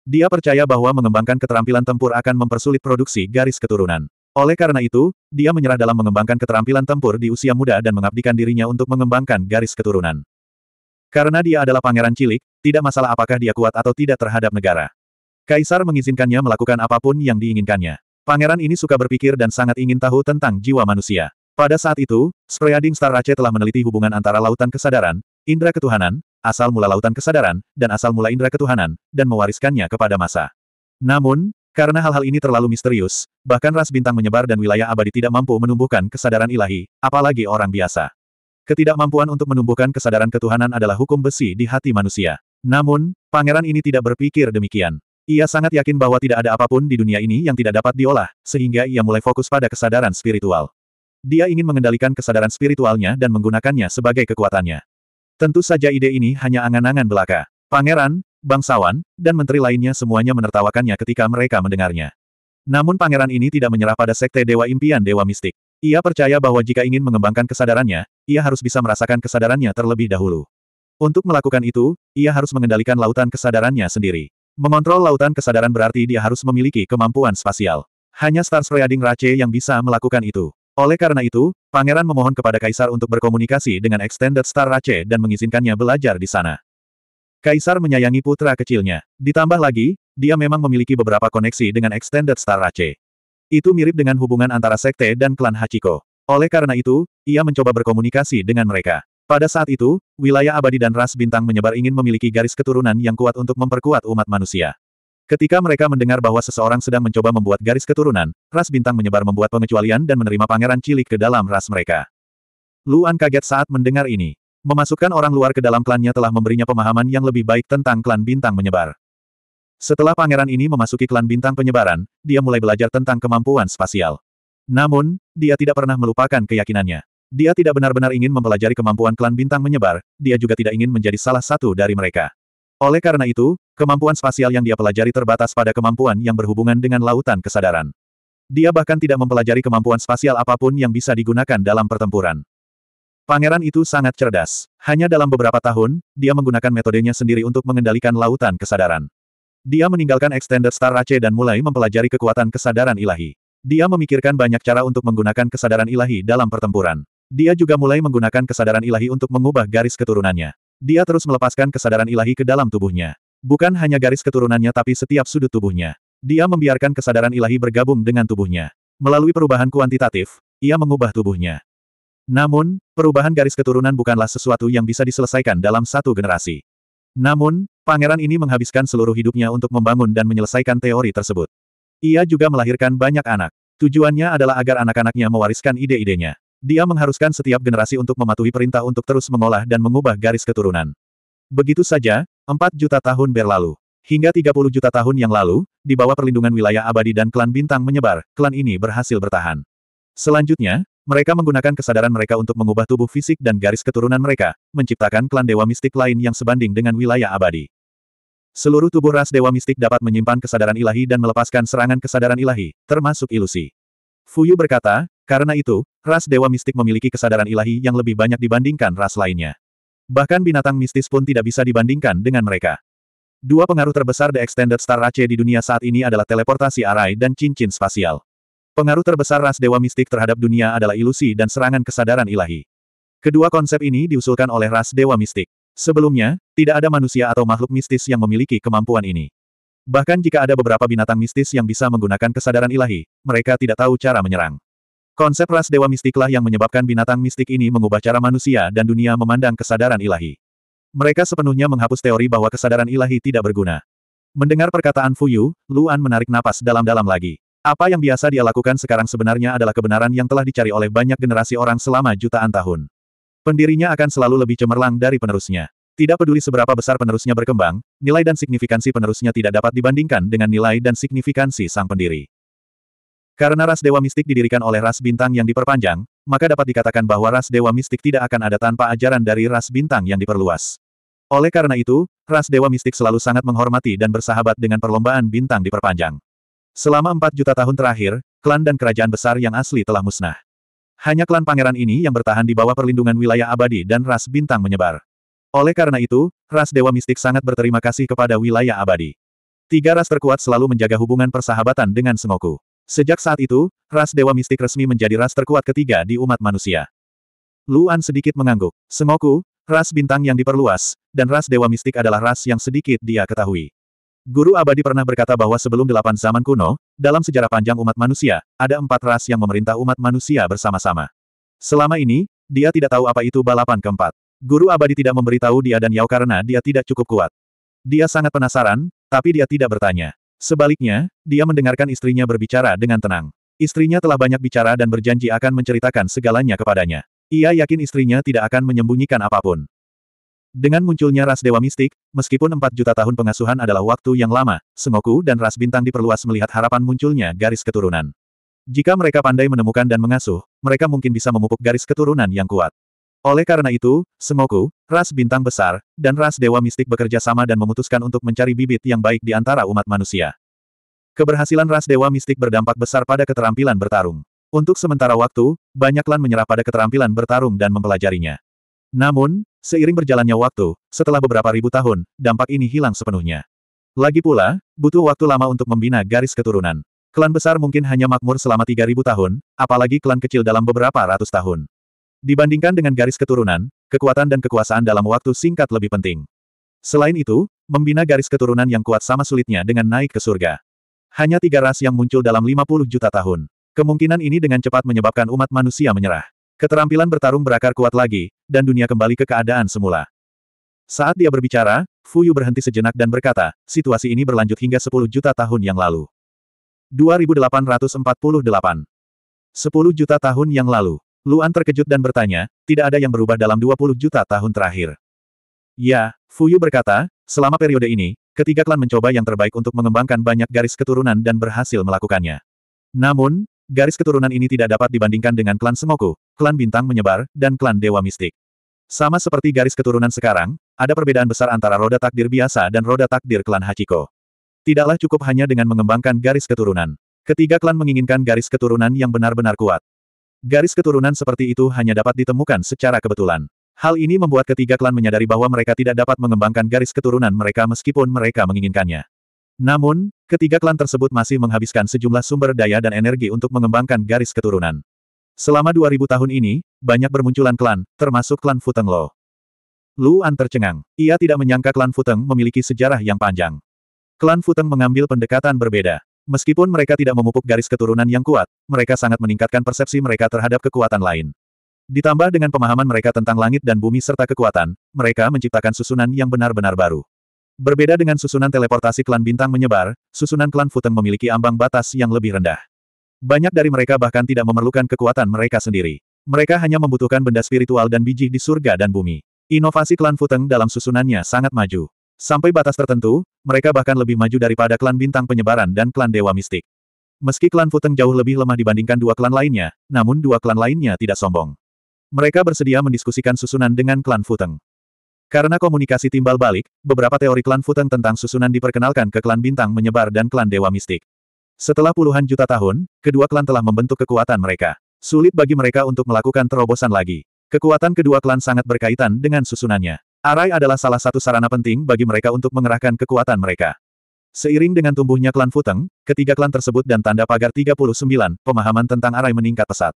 Speaker 1: Dia percaya bahwa mengembangkan keterampilan tempur akan mempersulit produksi garis keturunan. Oleh karena itu, dia menyerah dalam mengembangkan keterampilan tempur di usia muda dan mengabdikan dirinya untuk mengembangkan garis keturunan. Karena dia adalah pangeran cilik, tidak masalah apakah dia kuat atau tidak terhadap negara. Kaisar mengizinkannya melakukan apapun yang diinginkannya. Pangeran ini suka berpikir dan sangat ingin tahu tentang jiwa manusia. Pada saat itu, Spreading Star Rache telah meneliti hubungan antara lautan kesadaran, Indra ketuhanan, asal mula lautan kesadaran, dan asal mula indra ketuhanan, dan mewariskannya kepada masa. Namun, karena hal-hal ini terlalu misterius, bahkan ras bintang menyebar dan wilayah abadi tidak mampu menumbuhkan kesadaran ilahi, apalagi orang biasa. Ketidakmampuan untuk menumbuhkan kesadaran ketuhanan adalah hukum besi di hati manusia. Namun, pangeran ini tidak berpikir demikian. Ia sangat yakin bahwa tidak ada apapun di dunia ini yang tidak dapat diolah, sehingga ia mulai fokus pada kesadaran spiritual. Dia ingin mengendalikan kesadaran spiritualnya dan menggunakannya sebagai kekuatannya. Tentu saja ide ini hanya angan-angan belaka. Pangeran, bangsawan, dan menteri lainnya semuanya menertawakannya ketika mereka mendengarnya. Namun pangeran ini tidak menyerah pada sekte Dewa Impian Dewa Mistik. Ia percaya bahwa jika ingin mengembangkan kesadarannya, ia harus bisa merasakan kesadarannya terlebih dahulu. Untuk melakukan itu, ia harus mengendalikan lautan kesadarannya sendiri. Mengontrol lautan kesadaran berarti dia harus memiliki kemampuan spasial. Hanya Stars Spreading Rache yang bisa melakukan itu. Oleh karena itu, Pangeran memohon kepada Kaisar untuk berkomunikasi dengan Extended Star Race dan mengizinkannya belajar di sana. Kaisar menyayangi putra kecilnya. Ditambah lagi, dia memang memiliki beberapa koneksi dengan Extended Star Race. Itu mirip dengan hubungan antara sekte dan klan Hachiko. Oleh karena itu, ia mencoba berkomunikasi dengan mereka. Pada saat itu, wilayah abadi dan ras bintang menyebar ingin memiliki garis keturunan yang kuat untuk memperkuat umat manusia. Ketika mereka mendengar bahwa seseorang sedang mencoba membuat garis keturunan, ras bintang menyebar membuat pengecualian dan menerima pangeran cilik ke dalam ras mereka. Luan kaget saat mendengar ini. Memasukkan orang luar ke dalam klannya telah memberinya pemahaman yang lebih baik tentang klan bintang menyebar. Setelah pangeran ini memasuki klan bintang penyebaran, dia mulai belajar tentang kemampuan spasial. Namun, dia tidak pernah melupakan keyakinannya. Dia tidak benar-benar ingin mempelajari kemampuan klan bintang menyebar, dia juga tidak ingin menjadi salah satu dari mereka. Oleh karena itu, kemampuan spasial yang dia pelajari terbatas pada kemampuan yang berhubungan dengan lautan kesadaran. Dia bahkan tidak mempelajari kemampuan spasial apapun yang bisa digunakan dalam pertempuran. Pangeran itu sangat cerdas. Hanya dalam beberapa tahun, dia menggunakan metodenya sendiri untuk mengendalikan lautan kesadaran. Dia meninggalkan Extended Star Rache dan mulai mempelajari kekuatan kesadaran ilahi. Dia memikirkan banyak cara untuk menggunakan kesadaran ilahi dalam pertempuran. Dia juga mulai menggunakan kesadaran ilahi untuk mengubah garis keturunannya. Dia terus melepaskan kesadaran ilahi ke dalam tubuhnya. Bukan hanya garis keturunannya tapi setiap sudut tubuhnya. Dia membiarkan kesadaran ilahi bergabung dengan tubuhnya. Melalui perubahan kuantitatif, ia mengubah tubuhnya. Namun, perubahan garis keturunan bukanlah sesuatu yang bisa diselesaikan dalam satu generasi. Namun, pangeran ini menghabiskan seluruh hidupnya untuk membangun dan menyelesaikan teori tersebut. Ia juga melahirkan banyak anak. Tujuannya adalah agar anak-anaknya mewariskan ide-idenya. Dia mengharuskan setiap generasi untuk mematuhi perintah untuk terus mengolah dan mengubah garis keturunan. Begitu saja, 4 juta tahun berlalu. Hingga 30 juta tahun yang lalu, di bawah perlindungan wilayah abadi dan klan bintang menyebar, klan ini berhasil bertahan. Selanjutnya, mereka menggunakan kesadaran mereka untuk mengubah tubuh fisik dan garis keturunan mereka, menciptakan klan dewa mistik lain yang sebanding dengan wilayah abadi. Seluruh tubuh ras dewa mistik dapat menyimpan kesadaran ilahi dan melepaskan serangan kesadaran ilahi, termasuk ilusi. Fuyu berkata, karena itu, ras dewa mistik memiliki kesadaran ilahi yang lebih banyak dibandingkan ras lainnya. Bahkan binatang mistis pun tidak bisa dibandingkan dengan mereka. Dua pengaruh terbesar The Extended Star Race di dunia saat ini adalah teleportasi arai dan cincin spasial. Pengaruh terbesar ras dewa mistik terhadap dunia adalah ilusi dan serangan kesadaran ilahi. Kedua konsep ini diusulkan oleh ras dewa mistik. Sebelumnya, tidak ada manusia atau makhluk mistis yang memiliki kemampuan ini. Bahkan jika ada beberapa binatang mistis yang bisa menggunakan kesadaran ilahi, mereka tidak tahu cara menyerang. Konsep ras dewa mistiklah yang menyebabkan binatang mistik ini mengubah cara manusia dan dunia memandang kesadaran ilahi. Mereka sepenuhnya menghapus teori bahwa kesadaran ilahi tidak berguna. Mendengar perkataan Fuyu, Luan menarik napas dalam-dalam lagi. Apa yang biasa dia lakukan sekarang sebenarnya adalah kebenaran yang telah dicari oleh banyak generasi orang selama jutaan tahun. Pendirinya akan selalu lebih cemerlang dari penerusnya. Tidak peduli seberapa besar penerusnya berkembang, nilai dan signifikansi penerusnya tidak dapat dibandingkan dengan nilai dan signifikansi sang pendiri. Karena ras dewa mistik didirikan oleh ras bintang yang diperpanjang, maka dapat dikatakan bahwa ras dewa mistik tidak akan ada tanpa ajaran dari ras bintang yang diperluas. Oleh karena itu, ras dewa mistik selalu sangat menghormati dan bersahabat dengan perlombaan bintang diperpanjang. Selama 4 juta tahun terakhir, klan dan kerajaan besar yang asli telah musnah. Hanya klan pangeran ini yang bertahan di bawah perlindungan wilayah abadi dan ras bintang menyebar. Oleh karena itu, ras dewa mistik sangat berterima kasih kepada wilayah abadi. Tiga ras terkuat selalu menjaga hubungan persahabatan dengan Sengoku. Sejak saat itu, ras dewa mistik resmi menjadi ras terkuat ketiga di umat manusia. Luan sedikit mengangguk. Sengoku, ras bintang yang diperluas, dan ras dewa mistik adalah ras yang sedikit dia ketahui. Guru abadi pernah berkata bahwa sebelum delapan zaman kuno, dalam sejarah panjang umat manusia, ada empat ras yang memerintah umat manusia bersama-sama. Selama ini, dia tidak tahu apa itu balapan keempat. Guru abadi tidak memberitahu dia dan Yao karena dia tidak cukup kuat. Dia sangat penasaran, tapi dia tidak bertanya. Sebaliknya, dia mendengarkan istrinya berbicara dengan tenang. Istrinya telah banyak bicara dan berjanji akan menceritakan segalanya kepadanya. Ia yakin istrinya tidak akan menyembunyikan apapun. Dengan munculnya ras dewa mistik, meskipun 4 juta tahun pengasuhan adalah waktu yang lama, Sengoku dan ras bintang diperluas melihat harapan munculnya garis keturunan. Jika mereka pandai menemukan dan mengasuh, mereka mungkin bisa memupuk garis keturunan yang kuat. Oleh karena itu, Semoku, ras bintang besar, dan ras dewa mistik bekerja sama dan memutuskan untuk mencari bibit yang baik di antara umat manusia. Keberhasilan ras dewa mistik berdampak besar pada keterampilan bertarung. Untuk sementara waktu, banyak klan menyerah pada keterampilan bertarung dan mempelajarinya. Namun, seiring berjalannya waktu, setelah beberapa ribu tahun, dampak ini hilang sepenuhnya. Lagi pula, butuh waktu lama untuk membina garis keturunan. Klan besar mungkin hanya makmur selama 3.000 tahun, apalagi klan kecil dalam beberapa ratus tahun. Dibandingkan dengan garis keturunan, kekuatan dan kekuasaan dalam waktu singkat lebih penting. Selain itu, membina garis keturunan yang kuat sama sulitnya dengan naik ke surga. Hanya tiga ras yang muncul dalam 50 juta tahun. Kemungkinan ini dengan cepat menyebabkan umat manusia menyerah. Keterampilan bertarung berakar kuat lagi, dan dunia kembali ke keadaan semula. Saat dia berbicara, Fuyu berhenti sejenak dan berkata, situasi ini berlanjut hingga 10 juta tahun yang lalu. 2848 10 juta tahun yang lalu. Luan terkejut dan bertanya, tidak ada yang berubah dalam 20 juta tahun terakhir. Ya, Fuyu berkata, selama periode ini, ketiga klan mencoba yang terbaik untuk mengembangkan banyak garis keturunan dan berhasil melakukannya. Namun, garis keturunan ini tidak dapat dibandingkan dengan klan Semoku, klan Bintang Menyebar, dan klan Dewa Mistik. Sama seperti garis keturunan sekarang, ada perbedaan besar antara roda takdir biasa dan roda takdir klan Hachiko. Tidaklah cukup hanya dengan mengembangkan garis keturunan. Ketiga klan menginginkan garis keturunan yang benar-benar kuat. Garis keturunan seperti itu hanya dapat ditemukan secara kebetulan. Hal ini membuat ketiga klan menyadari bahwa mereka tidak dapat mengembangkan garis keturunan mereka meskipun mereka menginginkannya. Namun, ketiga klan tersebut masih menghabiskan sejumlah sumber daya dan energi untuk mengembangkan garis keturunan. Selama 2000 tahun ini, banyak bermunculan klan, termasuk klan Futeng Lo. Luan tercengang. Ia tidak menyangka klan Futeng memiliki sejarah yang panjang. Klan Futeng mengambil pendekatan berbeda. Meskipun mereka tidak memupuk garis keturunan yang kuat, mereka sangat meningkatkan persepsi mereka terhadap kekuatan lain. Ditambah dengan pemahaman mereka tentang langit dan bumi serta kekuatan, mereka menciptakan susunan yang benar-benar baru. Berbeda dengan susunan teleportasi klan bintang menyebar, susunan klan Futeng memiliki ambang batas yang lebih rendah. Banyak dari mereka bahkan tidak memerlukan kekuatan mereka sendiri. Mereka hanya membutuhkan benda spiritual dan biji di surga dan bumi. Inovasi klan Futeng dalam susunannya sangat maju. Sampai batas tertentu, mereka bahkan lebih maju daripada klan bintang penyebaran dan klan dewa mistik. Meski klan Futeng jauh lebih lemah dibandingkan dua klan lainnya, namun dua klan lainnya tidak sombong. Mereka bersedia mendiskusikan susunan dengan klan Futeng. Karena komunikasi timbal balik, beberapa teori klan Futeng tentang susunan diperkenalkan ke klan bintang menyebar dan klan dewa mistik. Setelah puluhan juta tahun, kedua klan telah membentuk kekuatan mereka. Sulit bagi mereka untuk melakukan terobosan lagi. Kekuatan kedua klan sangat berkaitan dengan susunannya. Arai adalah salah satu sarana penting bagi mereka untuk mengerahkan kekuatan mereka. Seiring dengan tumbuhnya klan Futeng, ketiga klan tersebut dan tanda pagar 39, pemahaman tentang Arai meningkat pesat.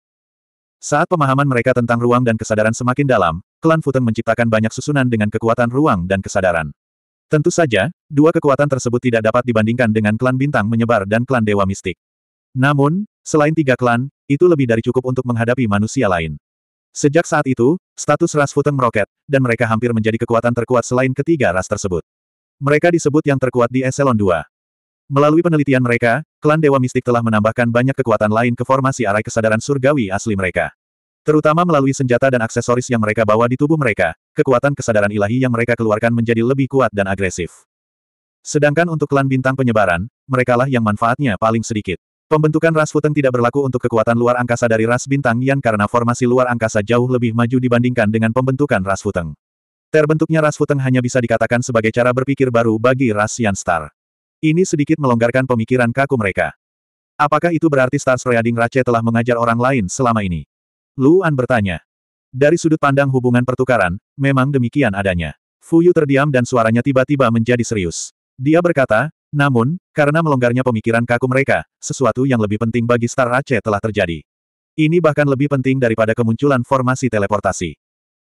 Speaker 1: Saat pemahaman mereka tentang ruang dan kesadaran semakin dalam, klan Futeng menciptakan banyak susunan dengan kekuatan ruang dan kesadaran. Tentu saja, dua kekuatan tersebut tidak dapat dibandingkan dengan klan bintang menyebar dan klan dewa mistik. Namun, selain tiga klan, itu lebih dari cukup untuk menghadapi manusia lain. Sejak saat itu, status ras Futen meroket, dan mereka hampir menjadi kekuatan terkuat selain ketiga ras tersebut. Mereka disebut yang terkuat di Eselon 2. Melalui penelitian mereka, klan Dewa Mistik telah menambahkan banyak kekuatan lain ke formasi arai kesadaran surgawi asli mereka. Terutama melalui senjata dan aksesoris yang mereka bawa di tubuh mereka, kekuatan kesadaran ilahi yang mereka keluarkan menjadi lebih kuat dan agresif. Sedangkan untuk klan bintang penyebaran, merekalah yang manfaatnya paling sedikit. Pembentukan ras Futeng tidak berlaku untuk kekuatan luar angkasa dari ras bintang Yan karena formasi luar angkasa jauh lebih maju dibandingkan dengan pembentukan ras Futeng. Terbentuknya ras Futeng hanya bisa dikatakan sebagai cara berpikir baru bagi ras Yan Star. Ini sedikit melonggarkan pemikiran kaku mereka. Apakah itu berarti Star Spreading Rache telah mengajar orang lain selama ini? Luan bertanya. Dari sudut pandang hubungan pertukaran, memang demikian adanya. Fuyu terdiam dan suaranya tiba-tiba menjadi serius. Dia berkata, namun, karena melonggarnya pemikiran kaku mereka, sesuatu yang lebih penting bagi Star Aceh telah terjadi. Ini bahkan lebih penting daripada kemunculan formasi teleportasi.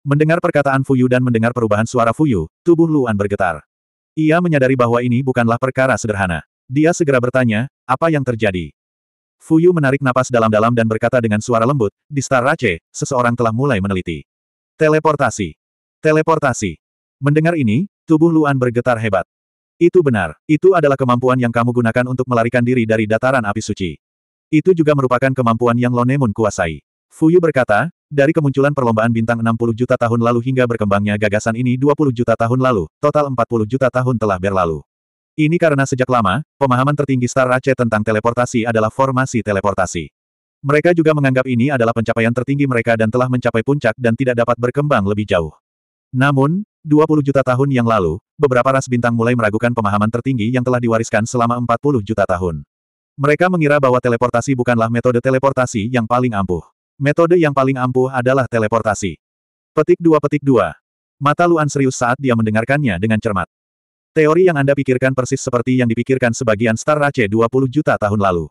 Speaker 1: Mendengar perkataan Fuyu dan mendengar perubahan suara Fuyu, tubuh Luan bergetar. Ia menyadari bahwa ini bukanlah perkara sederhana. Dia segera bertanya, apa yang terjadi? Fuyu menarik napas dalam-dalam dan berkata dengan suara lembut, di Star Aceh, seseorang telah mulai meneliti. Teleportasi. Teleportasi. Mendengar ini, tubuh Luan bergetar hebat. Itu benar, itu adalah kemampuan yang kamu gunakan untuk melarikan diri dari dataran api suci. Itu juga merupakan kemampuan yang Lonemun kuasai. Fuyu berkata, dari kemunculan perlombaan bintang 60 juta tahun lalu hingga berkembangnya gagasan ini 20 juta tahun lalu, total 40 juta tahun telah berlalu. Ini karena sejak lama, pemahaman tertinggi Star Race tentang teleportasi adalah formasi teleportasi. Mereka juga menganggap ini adalah pencapaian tertinggi mereka dan telah mencapai puncak dan tidak dapat berkembang lebih jauh. Namun, 20 juta tahun yang lalu, beberapa ras bintang mulai meragukan pemahaman tertinggi yang telah diwariskan selama 40 juta tahun. Mereka mengira bahwa teleportasi bukanlah metode teleportasi yang paling ampuh. Metode yang paling ampuh adalah teleportasi. Petik dua petik dua. Mata Luan serius saat dia mendengarkannya dengan cermat. Teori yang Anda pikirkan persis seperti yang dipikirkan sebagian Star Race 20 juta tahun lalu.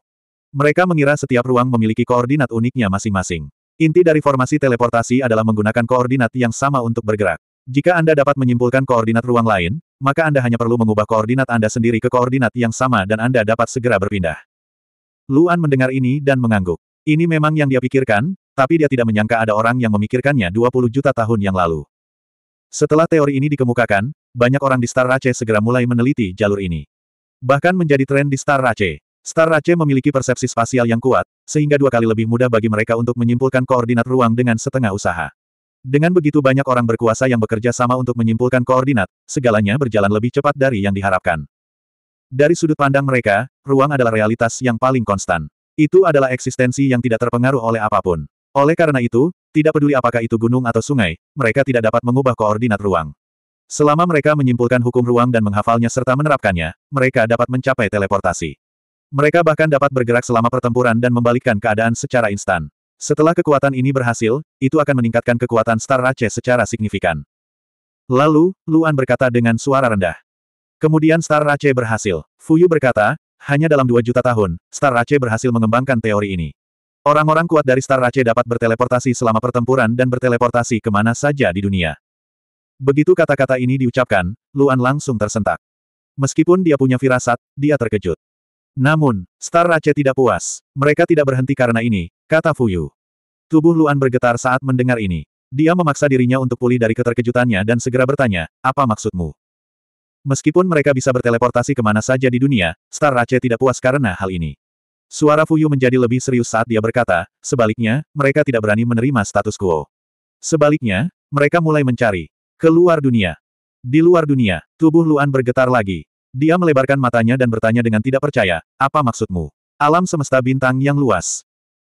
Speaker 1: Mereka mengira setiap ruang memiliki koordinat uniknya masing-masing. Inti dari formasi teleportasi adalah menggunakan koordinat yang sama untuk bergerak. Jika Anda dapat menyimpulkan koordinat ruang lain, maka Anda hanya perlu mengubah koordinat Anda sendiri ke koordinat yang sama dan Anda dapat segera berpindah. Luan mendengar ini dan mengangguk. Ini memang yang dia pikirkan, tapi dia tidak menyangka ada orang yang memikirkannya 20 juta tahun yang lalu. Setelah teori ini dikemukakan, banyak orang di Star Race segera mulai meneliti jalur ini. Bahkan menjadi tren di Star Race. Star Race memiliki persepsi spasial yang kuat, sehingga dua kali lebih mudah bagi mereka untuk menyimpulkan koordinat ruang dengan setengah usaha. Dengan begitu banyak orang berkuasa yang bekerja sama untuk menyimpulkan koordinat, segalanya berjalan lebih cepat dari yang diharapkan. Dari sudut pandang mereka, ruang adalah realitas yang paling konstan. Itu adalah eksistensi yang tidak terpengaruh oleh apapun. Oleh karena itu, tidak peduli apakah itu gunung atau sungai, mereka tidak dapat mengubah koordinat ruang. Selama mereka menyimpulkan hukum ruang dan menghafalnya serta menerapkannya, mereka dapat mencapai teleportasi. Mereka bahkan dapat bergerak selama pertempuran dan membalikkan keadaan secara instan. Setelah kekuatan ini berhasil, itu akan meningkatkan kekuatan Star Race secara signifikan. Lalu, Luan berkata dengan suara rendah. Kemudian Star Race berhasil. Fuyu berkata, hanya dalam dua juta tahun, Star Race berhasil mengembangkan teori ini. Orang-orang kuat dari Star Race dapat berteleportasi selama pertempuran dan berteleportasi kemana saja di dunia. Begitu kata-kata ini diucapkan, Luan langsung tersentak. Meskipun dia punya firasat, dia terkejut. Namun, Star Rache tidak puas. Mereka tidak berhenti karena ini, kata Fuyu. Tubuh Luan bergetar saat mendengar ini. Dia memaksa dirinya untuk pulih dari keterkejutannya dan segera bertanya, apa maksudmu? Meskipun mereka bisa berteleportasi kemana saja di dunia, Star Rache tidak puas karena hal ini. Suara Fuyu menjadi lebih serius saat dia berkata, sebaliknya, mereka tidak berani menerima status quo. Sebaliknya, mereka mulai mencari. Keluar dunia. Di luar dunia, tubuh Luan bergetar lagi. Dia melebarkan matanya dan bertanya dengan tidak percaya, apa maksudmu? Alam semesta bintang yang luas.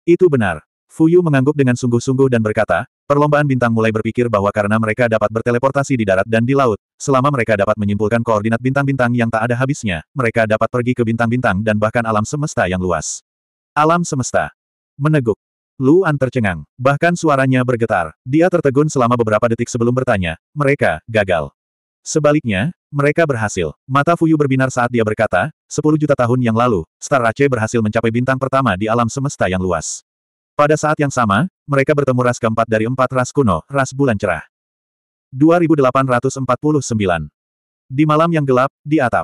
Speaker 1: Itu benar. Fuyu mengangguk dengan sungguh-sungguh dan berkata, perlombaan bintang mulai berpikir bahwa karena mereka dapat berteleportasi di darat dan di laut, selama mereka dapat menyimpulkan koordinat bintang-bintang yang tak ada habisnya, mereka dapat pergi ke bintang-bintang dan bahkan alam semesta yang luas. Alam semesta. Meneguk. Luan tercengang, bahkan suaranya bergetar. Dia tertegun selama beberapa detik sebelum bertanya, mereka, gagal. Sebaliknya, mereka berhasil. Mata Fuyu berbinar saat dia berkata, 10 juta tahun yang lalu, Star Ace berhasil mencapai bintang pertama di alam semesta yang luas. Pada saat yang sama, mereka bertemu ras keempat dari empat ras kuno, ras bulan cerah. 2849. Di malam yang gelap, di atap.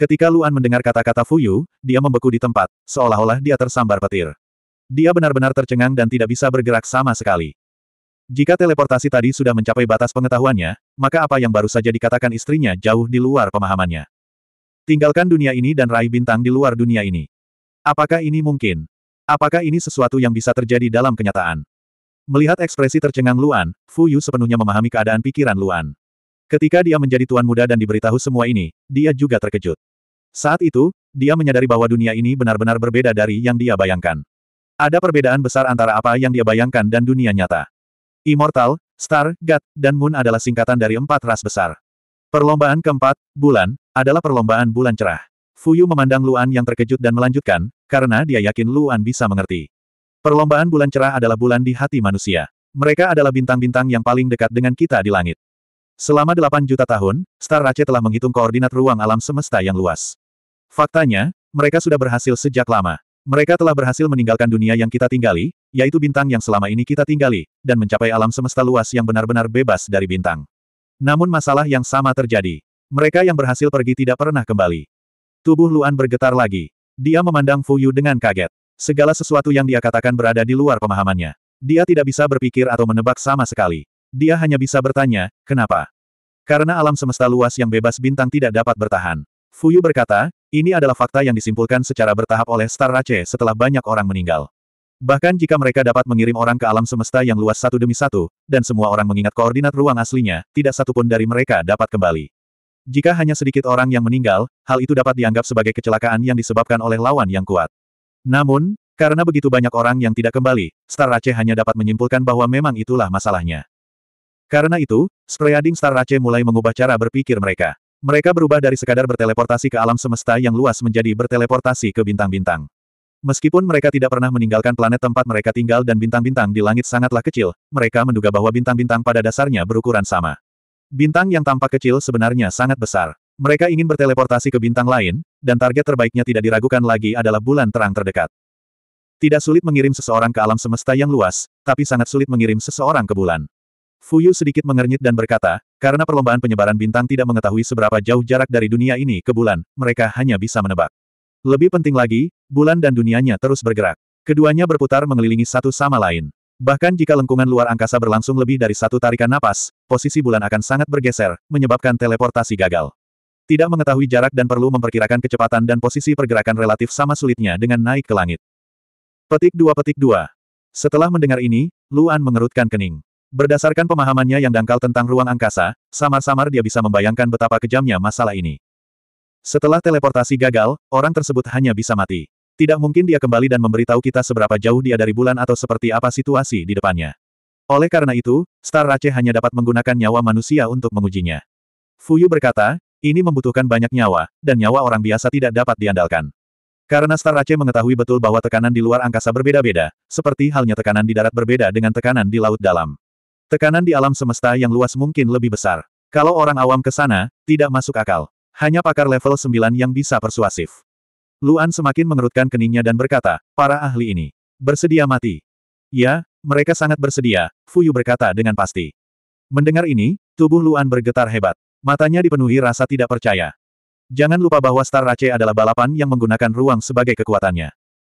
Speaker 1: Ketika Luan mendengar kata-kata Fuyu, dia membeku di tempat, seolah-olah dia tersambar petir. Dia benar-benar tercengang dan tidak bisa bergerak sama sekali. Jika teleportasi tadi sudah mencapai batas pengetahuannya, maka apa yang baru saja dikatakan istrinya jauh di luar pemahamannya. Tinggalkan dunia ini dan raih bintang di luar dunia ini. Apakah ini mungkin? Apakah ini sesuatu yang bisa terjadi dalam kenyataan? Melihat ekspresi tercengang Luan, Fu Yu sepenuhnya memahami keadaan pikiran Luan. Ketika dia menjadi tuan muda dan diberitahu semua ini, dia juga terkejut. Saat itu, dia menyadari bahwa dunia ini benar-benar berbeda dari yang dia bayangkan. Ada perbedaan besar antara apa yang dia bayangkan dan dunia nyata. Immortal, Star, God, dan Moon adalah singkatan dari empat ras besar. Perlombaan keempat, bulan, adalah perlombaan bulan cerah. Fuyu memandang Luan yang terkejut dan melanjutkan, karena dia yakin Luan bisa mengerti. Perlombaan bulan cerah adalah bulan di hati manusia. Mereka adalah bintang-bintang yang paling dekat dengan kita di langit. Selama 8 juta tahun, Star Race telah menghitung koordinat ruang alam semesta yang luas. Faktanya, mereka sudah berhasil sejak lama. Mereka telah berhasil meninggalkan dunia yang kita tinggali, yaitu bintang yang selama ini kita tinggali, dan mencapai alam semesta luas yang benar-benar bebas dari bintang. Namun masalah yang sama terjadi. Mereka yang berhasil pergi tidak pernah kembali. Tubuh Luan bergetar lagi. Dia memandang Fu Yu dengan kaget. Segala sesuatu yang dia katakan berada di luar pemahamannya. Dia tidak bisa berpikir atau menebak sama sekali. Dia hanya bisa bertanya, kenapa? Karena alam semesta luas yang bebas bintang tidak dapat bertahan. Fuyu berkata, ini adalah fakta yang disimpulkan secara bertahap oleh Star Race setelah banyak orang meninggal. Bahkan jika mereka dapat mengirim orang ke alam semesta yang luas satu demi satu, dan semua orang mengingat koordinat ruang aslinya, tidak satupun dari mereka dapat kembali. Jika hanya sedikit orang yang meninggal, hal itu dapat dianggap sebagai kecelakaan yang disebabkan oleh lawan yang kuat. Namun, karena begitu banyak orang yang tidak kembali, Star Race hanya dapat menyimpulkan bahwa memang itulah masalahnya. Karena itu, Spreading Star Race mulai mengubah cara berpikir mereka. Mereka berubah dari sekadar berteleportasi ke alam semesta yang luas menjadi berteleportasi ke bintang-bintang. Meskipun mereka tidak pernah meninggalkan planet tempat mereka tinggal dan bintang-bintang di langit sangatlah kecil, mereka menduga bahwa bintang-bintang pada dasarnya berukuran sama. Bintang yang tampak kecil sebenarnya sangat besar. Mereka ingin berteleportasi ke bintang lain, dan target terbaiknya tidak diragukan lagi adalah bulan terang terdekat. Tidak sulit mengirim seseorang ke alam semesta yang luas, tapi sangat sulit mengirim seseorang ke bulan. Fuyu sedikit mengernyit dan berkata, karena perlombaan penyebaran bintang tidak mengetahui seberapa jauh jarak dari dunia ini ke bulan, mereka hanya bisa menebak. Lebih penting lagi, bulan dan dunianya terus bergerak. Keduanya berputar mengelilingi satu sama lain. Bahkan jika lengkungan luar angkasa berlangsung lebih dari satu tarikan napas, posisi bulan akan sangat bergeser, menyebabkan teleportasi gagal. Tidak mengetahui jarak dan perlu memperkirakan kecepatan dan posisi pergerakan relatif sama sulitnya dengan naik ke langit. Petik 2 Petik 2 Setelah mendengar ini, Luan mengerutkan kening. Berdasarkan pemahamannya yang dangkal tentang ruang angkasa, samar-samar dia bisa membayangkan betapa kejamnya masalah ini. Setelah teleportasi gagal, orang tersebut hanya bisa mati. Tidak mungkin dia kembali dan memberitahu kita seberapa jauh dia dari bulan atau seperti apa situasi di depannya. Oleh karena itu, Star Rache hanya dapat menggunakan nyawa manusia untuk mengujinya. Fuyu berkata, ini membutuhkan banyak nyawa, dan nyawa orang biasa tidak dapat diandalkan. Karena Star Rache mengetahui betul bahwa tekanan di luar angkasa berbeda-beda, seperti halnya tekanan di darat berbeda dengan tekanan di laut dalam. Tekanan di alam semesta yang luas mungkin lebih besar. Kalau orang awam ke sana, tidak masuk akal. Hanya pakar level 9 yang bisa persuasif. Luan semakin mengerutkan keningnya dan berkata, para ahli ini. Bersedia mati. Ya, mereka sangat bersedia, Fuyu berkata dengan pasti. Mendengar ini, tubuh Luan bergetar hebat. Matanya dipenuhi rasa tidak percaya. Jangan lupa bahwa Star Race adalah balapan yang menggunakan ruang sebagai kekuatannya.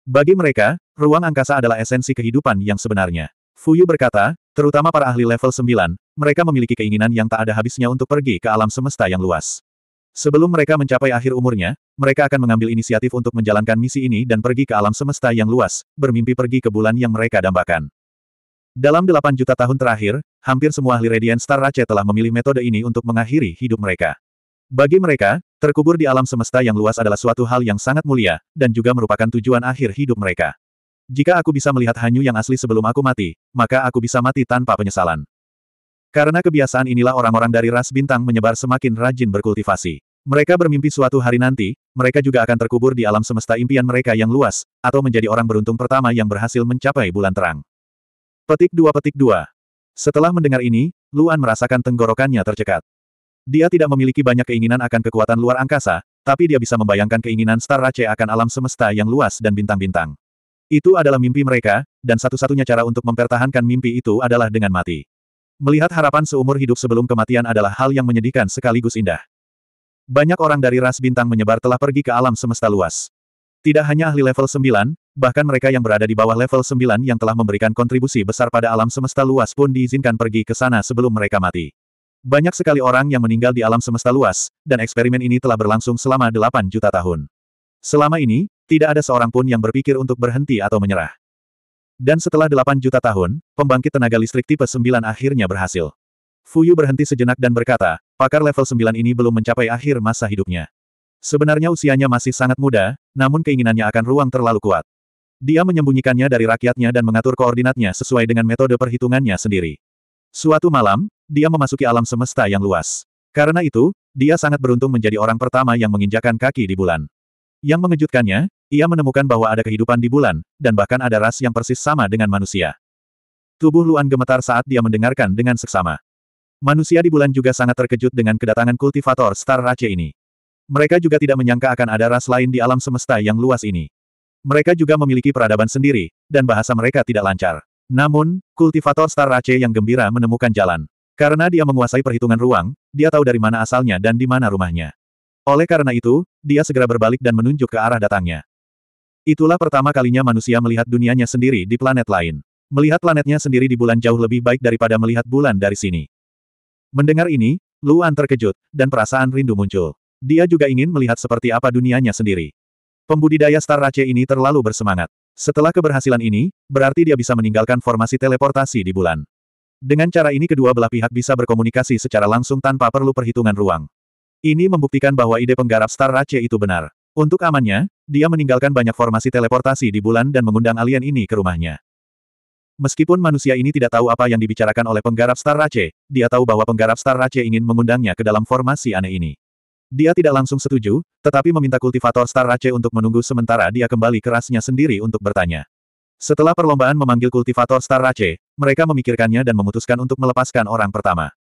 Speaker 1: Bagi mereka, ruang angkasa adalah esensi kehidupan yang sebenarnya. Fuyu berkata, Terutama para ahli level 9, mereka memiliki keinginan yang tak ada habisnya untuk pergi ke alam semesta yang luas. Sebelum mereka mencapai akhir umurnya, mereka akan mengambil inisiatif untuk menjalankan misi ini dan pergi ke alam semesta yang luas, bermimpi pergi ke bulan yang mereka dambakan. Dalam 8 juta tahun terakhir, hampir semua ahli Radiant Star Rache telah memilih metode ini untuk mengakhiri hidup mereka. Bagi mereka, terkubur di alam semesta yang luas adalah suatu hal yang sangat mulia, dan juga merupakan tujuan akhir hidup mereka. Jika aku bisa melihat Hanyu yang asli sebelum aku mati, maka aku bisa mati tanpa penyesalan. Karena kebiasaan inilah orang-orang dari ras bintang menyebar semakin rajin berkultivasi. Mereka bermimpi suatu hari nanti, mereka juga akan terkubur di alam semesta impian mereka yang luas, atau menjadi orang beruntung pertama yang berhasil mencapai bulan terang. Petik dua petik dua. Setelah mendengar ini, Luan merasakan tenggorokannya tercekat. Dia tidak memiliki banyak keinginan akan kekuatan luar angkasa, tapi dia bisa membayangkan keinginan Star Race akan alam semesta yang luas dan bintang-bintang. Itu adalah mimpi mereka, dan satu-satunya cara untuk mempertahankan mimpi itu adalah dengan mati. Melihat harapan seumur hidup sebelum kematian adalah hal yang menyedihkan sekaligus indah. Banyak orang dari ras bintang menyebar telah pergi ke alam semesta luas. Tidak hanya ahli level 9, bahkan mereka yang berada di bawah level 9 yang telah memberikan kontribusi besar pada alam semesta luas pun diizinkan pergi ke sana sebelum mereka mati. Banyak sekali orang yang meninggal di alam semesta luas, dan eksperimen ini telah berlangsung selama 8 juta tahun. Selama ini, tidak ada seorang pun yang berpikir untuk berhenti atau menyerah. Dan setelah 8 juta tahun, pembangkit tenaga listrik tipe 9 akhirnya berhasil. Fuyu berhenti sejenak dan berkata, pakar level 9 ini belum mencapai akhir masa hidupnya. Sebenarnya usianya masih sangat muda, namun keinginannya akan ruang terlalu kuat. Dia menyembunyikannya dari rakyatnya dan mengatur koordinatnya sesuai dengan metode perhitungannya sendiri. Suatu malam, dia memasuki alam semesta yang luas. Karena itu, dia sangat beruntung menjadi orang pertama yang menginjakan kaki di bulan. Yang mengejutkannya, ia menemukan bahwa ada kehidupan di bulan, dan bahkan ada ras yang persis sama dengan manusia. Tubuh Luan gemetar saat dia mendengarkan dengan seksama. Manusia di bulan juga sangat terkejut dengan kedatangan kultivator Star Race ini. Mereka juga tidak menyangka akan ada ras lain di alam semesta yang luas ini. Mereka juga memiliki peradaban sendiri, dan bahasa mereka tidak lancar. Namun, kultivator Star Race yang gembira menemukan jalan. Karena dia menguasai perhitungan ruang, dia tahu dari mana asalnya dan di mana rumahnya. Oleh karena itu, dia segera berbalik dan menunjuk ke arah datangnya. Itulah pertama kalinya manusia melihat dunianya sendiri di planet lain. Melihat planetnya sendiri di bulan jauh lebih baik daripada melihat bulan dari sini. Mendengar ini, Luan terkejut, dan perasaan rindu muncul. Dia juga ingin melihat seperti apa dunianya sendiri. Pembudidaya Star Race ini terlalu bersemangat. Setelah keberhasilan ini, berarti dia bisa meninggalkan formasi teleportasi di bulan. Dengan cara ini kedua belah pihak bisa berkomunikasi secara langsung tanpa perlu perhitungan ruang. Ini membuktikan bahwa ide penggarap Star Race itu benar. Untuk amannya, dia meninggalkan banyak formasi teleportasi di bulan dan mengundang alien ini ke rumahnya. Meskipun manusia ini tidak tahu apa yang dibicarakan oleh penggarap Star Race, dia tahu bahwa penggarap Star Race ingin mengundangnya ke dalam formasi aneh ini. Dia tidak langsung setuju, tetapi meminta kultivator Star Race untuk menunggu sementara dia kembali ke rasnya sendiri untuk bertanya. Setelah perlombaan memanggil kultivator Star Race, mereka memikirkannya dan memutuskan untuk melepaskan orang pertama.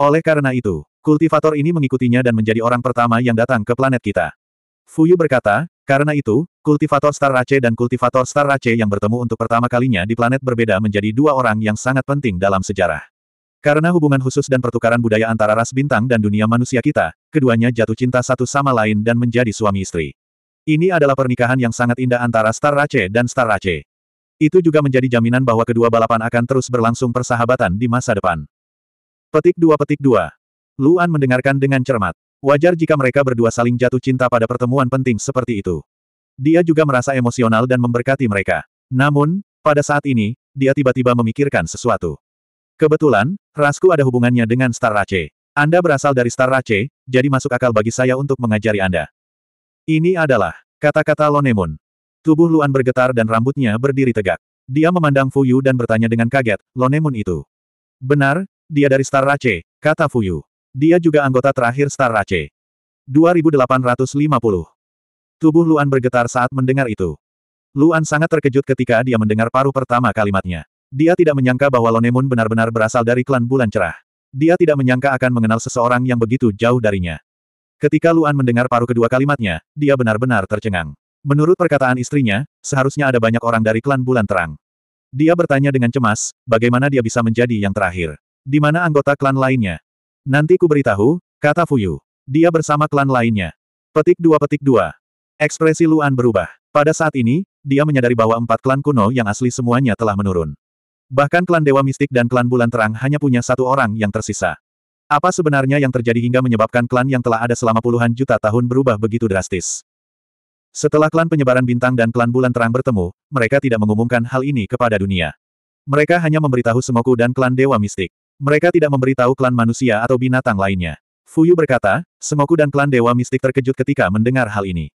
Speaker 1: Oleh karena itu, Kultivator ini mengikutinya dan menjadi orang pertama yang datang ke planet kita. Fuyu berkata, karena itu, kultivator Star Race dan kultivator Star Race yang bertemu untuk pertama kalinya di planet berbeda menjadi dua orang yang sangat penting dalam sejarah. Karena hubungan khusus dan pertukaran budaya antara ras bintang dan dunia manusia kita, keduanya jatuh cinta satu sama lain dan menjadi suami istri. Ini adalah pernikahan yang sangat indah antara Star Race dan Star Race. Itu juga menjadi jaminan bahwa kedua balapan akan terus berlangsung persahabatan di masa depan. Petik 2 Petik 2 Luan mendengarkan dengan cermat. Wajar jika mereka berdua saling jatuh cinta pada pertemuan penting seperti itu. Dia juga merasa emosional dan memberkati mereka. Namun, pada saat ini, dia tiba-tiba memikirkan sesuatu. Kebetulan, Rasku ada hubungannya dengan Star Race. Anda berasal dari Star Race, jadi masuk akal bagi saya untuk mengajari Anda. Ini adalah kata-kata Lonemun. Tubuh Luan bergetar dan rambutnya berdiri tegak. Dia memandang Fuyu dan bertanya dengan kaget, Lonemun itu. Benar, dia dari Star Race, kata Fuyu. Dia juga anggota terakhir Star Race. 2850. Tubuh Luan bergetar saat mendengar itu. Luan sangat terkejut ketika dia mendengar paruh pertama kalimatnya. Dia tidak menyangka bahwa Lonemun benar-benar berasal dari klan Bulan Cerah. Dia tidak menyangka akan mengenal seseorang yang begitu jauh darinya. Ketika Luan mendengar paruh kedua kalimatnya, dia benar-benar tercengang. Menurut perkataan istrinya, seharusnya ada banyak orang dari klan Bulan Terang. Dia bertanya dengan cemas, bagaimana dia bisa menjadi yang terakhir. Di mana anggota klan lainnya? Nanti ku beritahu, kata Fuyu. Dia bersama klan lainnya. Petik dua petik dua. Ekspresi Luan berubah. Pada saat ini, dia menyadari bahwa empat klan kuno yang asli semuanya telah menurun. Bahkan klan Dewa Mistik dan klan Bulan Terang hanya punya satu orang yang tersisa. Apa sebenarnya yang terjadi hingga menyebabkan klan yang telah ada selama puluhan juta tahun berubah begitu drastis? Setelah klan penyebaran bintang dan klan Bulan Terang bertemu, mereka tidak mengumumkan hal ini kepada dunia. Mereka hanya memberitahu Semoku dan klan Dewa Mistik. Mereka tidak memberitahu klan manusia atau binatang lainnya. Fuyu berkata, Semoku dan klan Dewa Mistik terkejut ketika mendengar hal ini.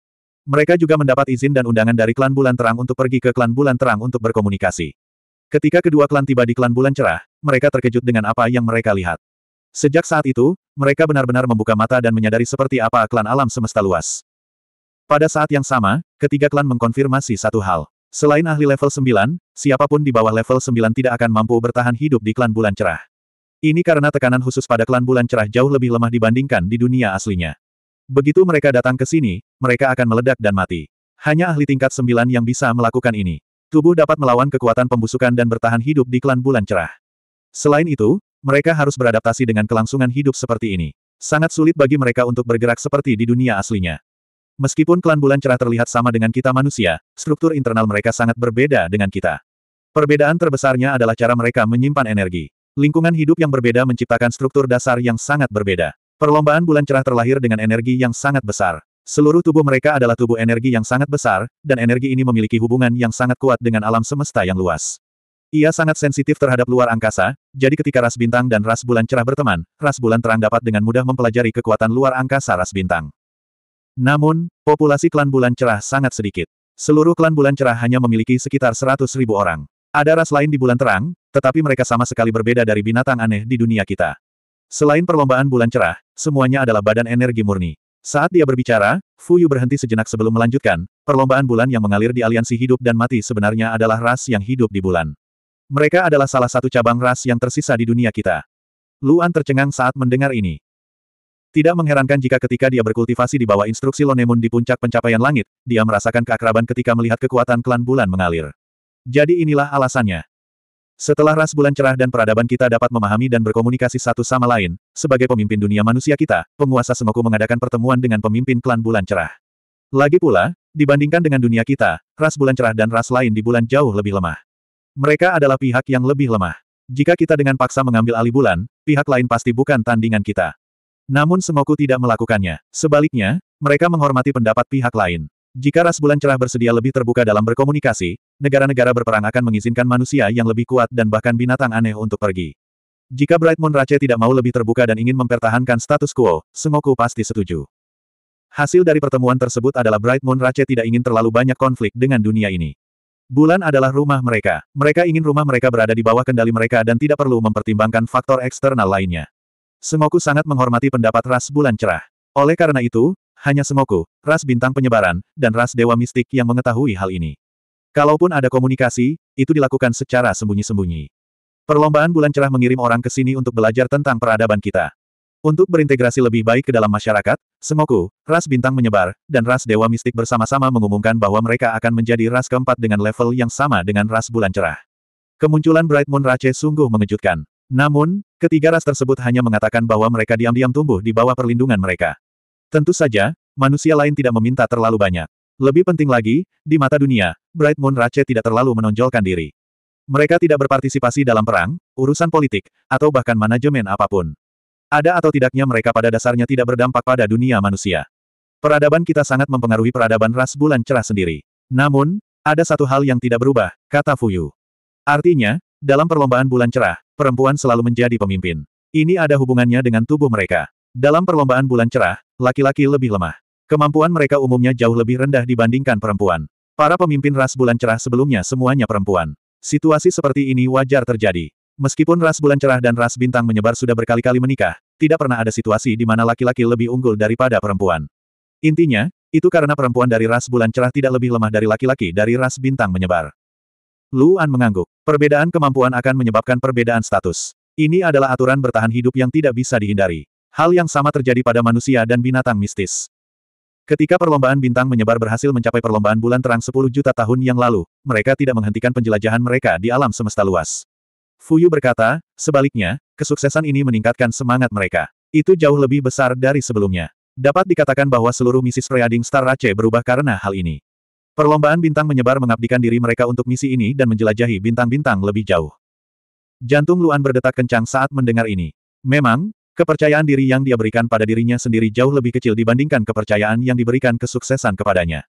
Speaker 1: Mereka juga mendapat izin dan undangan dari klan Bulan Terang untuk pergi ke klan Bulan Terang untuk berkomunikasi. Ketika kedua klan tiba di klan Bulan Cerah, mereka terkejut dengan apa yang mereka lihat. Sejak saat itu, mereka benar-benar membuka mata dan menyadari seperti apa klan alam semesta luas. Pada saat yang sama, ketiga klan mengkonfirmasi satu hal. Selain ahli level 9, siapapun di bawah level 9 tidak akan mampu bertahan hidup di klan Bulan Cerah. Ini karena tekanan khusus pada klan bulan cerah jauh lebih lemah dibandingkan di dunia aslinya. Begitu mereka datang ke sini, mereka akan meledak dan mati. Hanya ahli tingkat sembilan yang bisa melakukan ini. Tubuh dapat melawan kekuatan pembusukan dan bertahan hidup di klan bulan cerah. Selain itu, mereka harus beradaptasi dengan kelangsungan hidup seperti ini. Sangat sulit bagi mereka untuk bergerak seperti di dunia aslinya. Meskipun klan bulan cerah terlihat sama dengan kita manusia, struktur internal mereka sangat berbeda dengan kita. Perbedaan terbesarnya adalah cara mereka menyimpan energi. Lingkungan hidup yang berbeda menciptakan struktur dasar yang sangat berbeda. Perlombaan bulan cerah terlahir dengan energi yang sangat besar. Seluruh tubuh mereka adalah tubuh energi yang sangat besar, dan energi ini memiliki hubungan yang sangat kuat dengan alam semesta yang luas. Ia sangat sensitif terhadap luar angkasa, jadi ketika ras bintang dan ras bulan cerah berteman, ras bulan terang dapat dengan mudah mempelajari kekuatan luar angkasa ras bintang. Namun, populasi klan bulan cerah sangat sedikit. Seluruh klan bulan cerah hanya memiliki sekitar 100.000 orang. Ada ras lain di bulan terang, tetapi mereka sama sekali berbeda dari binatang aneh di dunia kita. Selain perlombaan bulan cerah, semuanya adalah badan energi murni. Saat dia berbicara, Fu Yu berhenti sejenak sebelum melanjutkan, perlombaan bulan yang mengalir di aliansi hidup dan mati sebenarnya adalah ras yang hidup di bulan. Mereka adalah salah satu cabang ras yang tersisa di dunia kita. Luan tercengang saat mendengar ini. Tidak mengherankan jika ketika dia berkultivasi di bawah instruksi Lonemun di puncak pencapaian langit, dia merasakan keakraban ketika melihat kekuatan klan bulan mengalir. Jadi inilah alasannya. Setelah ras bulan cerah dan peradaban kita dapat memahami dan berkomunikasi satu sama lain, sebagai pemimpin dunia manusia kita, penguasa Sengoku mengadakan pertemuan dengan pemimpin klan bulan cerah. Lagi pula, dibandingkan dengan dunia kita, ras bulan cerah dan ras lain di bulan jauh lebih lemah. Mereka adalah pihak yang lebih lemah. Jika kita dengan paksa mengambil alih bulan, pihak lain pasti bukan tandingan kita. Namun Sengoku tidak melakukannya. Sebaliknya, mereka menghormati pendapat pihak lain. Jika ras bulan cerah bersedia lebih terbuka dalam berkomunikasi, negara-negara berperang akan mengizinkan manusia yang lebih kuat dan bahkan binatang aneh untuk pergi. Jika Bright Moon Rache tidak mau lebih terbuka dan ingin mempertahankan status quo, Sengoku pasti setuju. Hasil dari pertemuan tersebut adalah Bright Moon Rache tidak ingin terlalu banyak konflik dengan dunia ini. Bulan adalah rumah mereka. Mereka ingin rumah mereka berada di bawah kendali mereka dan tidak perlu mempertimbangkan faktor eksternal lainnya. Sengoku sangat menghormati pendapat ras bulan cerah. Oleh karena itu, hanya Sengoku, ras bintang penyebaran, dan ras dewa mistik yang mengetahui hal ini. Kalaupun ada komunikasi, itu dilakukan secara sembunyi-sembunyi. Perlombaan bulan cerah mengirim orang ke sini untuk belajar tentang peradaban kita. Untuk berintegrasi lebih baik ke dalam masyarakat, Semoku, ras bintang menyebar, dan ras dewa mistik bersama-sama mengumumkan bahwa mereka akan menjadi ras keempat dengan level yang sama dengan ras bulan cerah. Kemunculan Bright Moon Rache sungguh mengejutkan. Namun, ketiga ras tersebut hanya mengatakan bahwa mereka diam-diam tumbuh di bawah perlindungan mereka. Tentu saja, manusia lain tidak meminta terlalu banyak. Lebih penting lagi, di mata dunia, Bright Moon Rache tidak terlalu menonjolkan diri. Mereka tidak berpartisipasi dalam perang, urusan politik, atau bahkan manajemen apapun. Ada atau tidaknya mereka pada dasarnya tidak berdampak pada dunia manusia. Peradaban kita sangat mempengaruhi peradaban ras bulan cerah sendiri. Namun, ada satu hal yang tidak berubah, kata Fuyu. Artinya, dalam perlombaan bulan cerah, perempuan selalu menjadi pemimpin. Ini ada hubungannya dengan tubuh mereka. Dalam perlombaan bulan cerah, laki-laki lebih lemah. Kemampuan mereka umumnya jauh lebih rendah dibandingkan perempuan. Para pemimpin ras bulan cerah sebelumnya semuanya perempuan. Situasi seperti ini wajar terjadi. Meskipun ras bulan cerah dan ras bintang menyebar sudah berkali-kali menikah, tidak pernah ada situasi di mana laki-laki lebih unggul daripada perempuan. Intinya, itu karena perempuan dari ras bulan cerah tidak lebih lemah dari laki-laki dari ras bintang menyebar. Luan mengangguk. Perbedaan kemampuan akan menyebabkan perbedaan status. Ini adalah aturan bertahan hidup yang tidak bisa dihindari. Hal yang sama terjadi pada manusia dan binatang mistis. Ketika perlombaan bintang menyebar berhasil mencapai perlombaan bulan terang 10 juta tahun yang lalu, mereka tidak menghentikan penjelajahan mereka di alam semesta luas. Fuyu berkata, sebaliknya, kesuksesan ini meningkatkan semangat mereka. Itu jauh lebih besar dari sebelumnya. Dapat dikatakan bahwa seluruh misi Spreading Star Race berubah karena hal ini. Perlombaan bintang menyebar mengabdikan diri mereka untuk misi ini dan menjelajahi bintang-bintang lebih jauh. Jantung Luan berdetak kencang saat mendengar ini. Memang, Kepercayaan diri yang dia berikan pada dirinya sendiri jauh lebih kecil dibandingkan kepercayaan yang diberikan kesuksesan kepadanya.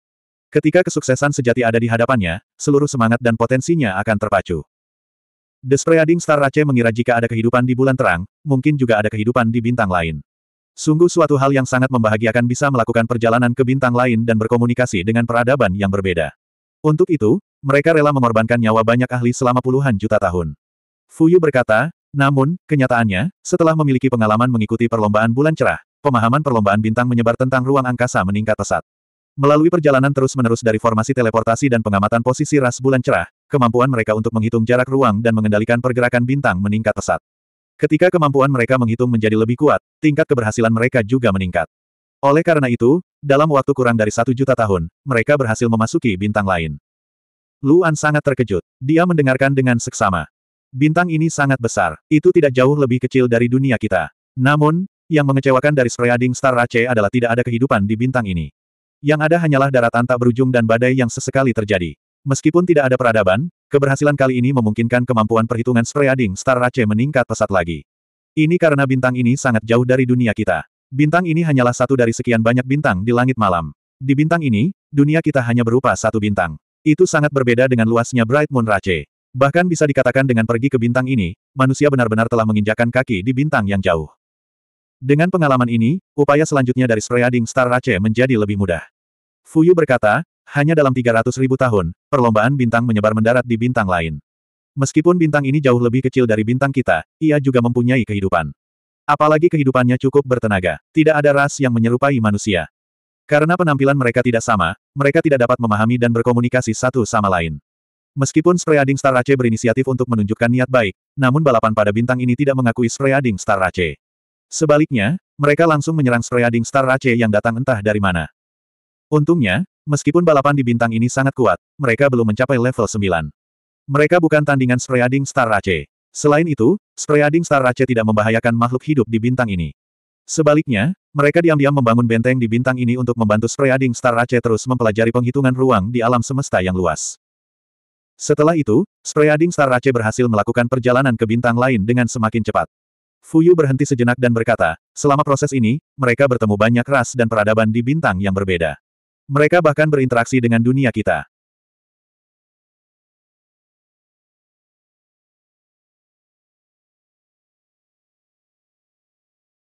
Speaker 1: Ketika kesuksesan sejati ada di hadapannya, seluruh semangat dan potensinya akan terpacu. The Spreading Star Rache mengira jika ada kehidupan di bulan terang, mungkin juga ada kehidupan di bintang lain. Sungguh suatu hal yang sangat membahagiakan bisa melakukan perjalanan ke bintang lain dan berkomunikasi dengan peradaban yang berbeda. Untuk itu, mereka rela mengorbankan nyawa banyak ahli selama puluhan juta tahun. Fuyu berkata, namun, kenyataannya, setelah memiliki pengalaman mengikuti perlombaan bulan cerah, pemahaman perlombaan bintang menyebar tentang ruang angkasa meningkat pesat. Melalui perjalanan terus-menerus dari formasi teleportasi dan pengamatan posisi ras bulan cerah, kemampuan mereka untuk menghitung jarak ruang dan mengendalikan pergerakan bintang meningkat pesat. Ketika kemampuan mereka menghitung menjadi lebih kuat, tingkat keberhasilan mereka juga meningkat. Oleh karena itu, dalam waktu kurang dari satu juta tahun, mereka berhasil memasuki bintang lain. Luan sangat terkejut. Dia mendengarkan dengan seksama. Bintang ini sangat besar, itu tidak jauh lebih kecil dari dunia kita. Namun, yang mengecewakan dari Spreading Star Race adalah tidak ada kehidupan di bintang ini. Yang ada hanyalah daratan tak berujung dan badai yang sesekali terjadi. Meskipun tidak ada peradaban, keberhasilan kali ini memungkinkan kemampuan perhitungan Spreading Star Race meningkat pesat lagi. Ini karena bintang ini sangat jauh dari dunia kita. Bintang ini hanyalah satu dari sekian banyak bintang di langit malam. Di bintang ini, dunia kita hanya berupa satu bintang. Itu sangat berbeda dengan luasnya Bright Moon Race. Bahkan bisa dikatakan dengan pergi ke bintang ini, manusia benar-benar telah menginjakan kaki di bintang yang jauh. Dengan pengalaman ini, upaya selanjutnya dari Spreading Star Rache menjadi lebih mudah. Fuyu berkata, hanya dalam 300 ribu tahun, perlombaan bintang menyebar mendarat di bintang lain. Meskipun bintang ini jauh lebih kecil dari bintang kita, ia juga mempunyai kehidupan. Apalagi kehidupannya cukup bertenaga, tidak ada ras yang menyerupai manusia. Karena penampilan mereka tidak sama, mereka tidak dapat memahami dan berkomunikasi satu sama lain. Meskipun Spreading Star Ace berinisiatif untuk menunjukkan niat baik, namun balapan pada bintang ini tidak mengakui Spreading Star Ace. Sebaliknya, mereka langsung menyerang Spreading Star Ace yang datang entah dari mana. Untungnya, meskipun balapan di bintang ini sangat kuat, mereka belum mencapai level 9. Mereka bukan tandingan Spreading Star Ace. Selain itu, Spreading Star Ace tidak membahayakan makhluk hidup di bintang ini. Sebaliknya, mereka diam-diam membangun benteng di bintang ini untuk membantu Spreading Star Ace terus mempelajari penghitungan ruang di alam semesta yang luas. Setelah itu, Spreading Star Race berhasil melakukan perjalanan ke bintang lain dengan semakin cepat. Fuyu berhenti sejenak dan berkata, selama proses ini, mereka bertemu banyak ras dan peradaban di bintang yang berbeda. Mereka bahkan berinteraksi dengan dunia kita.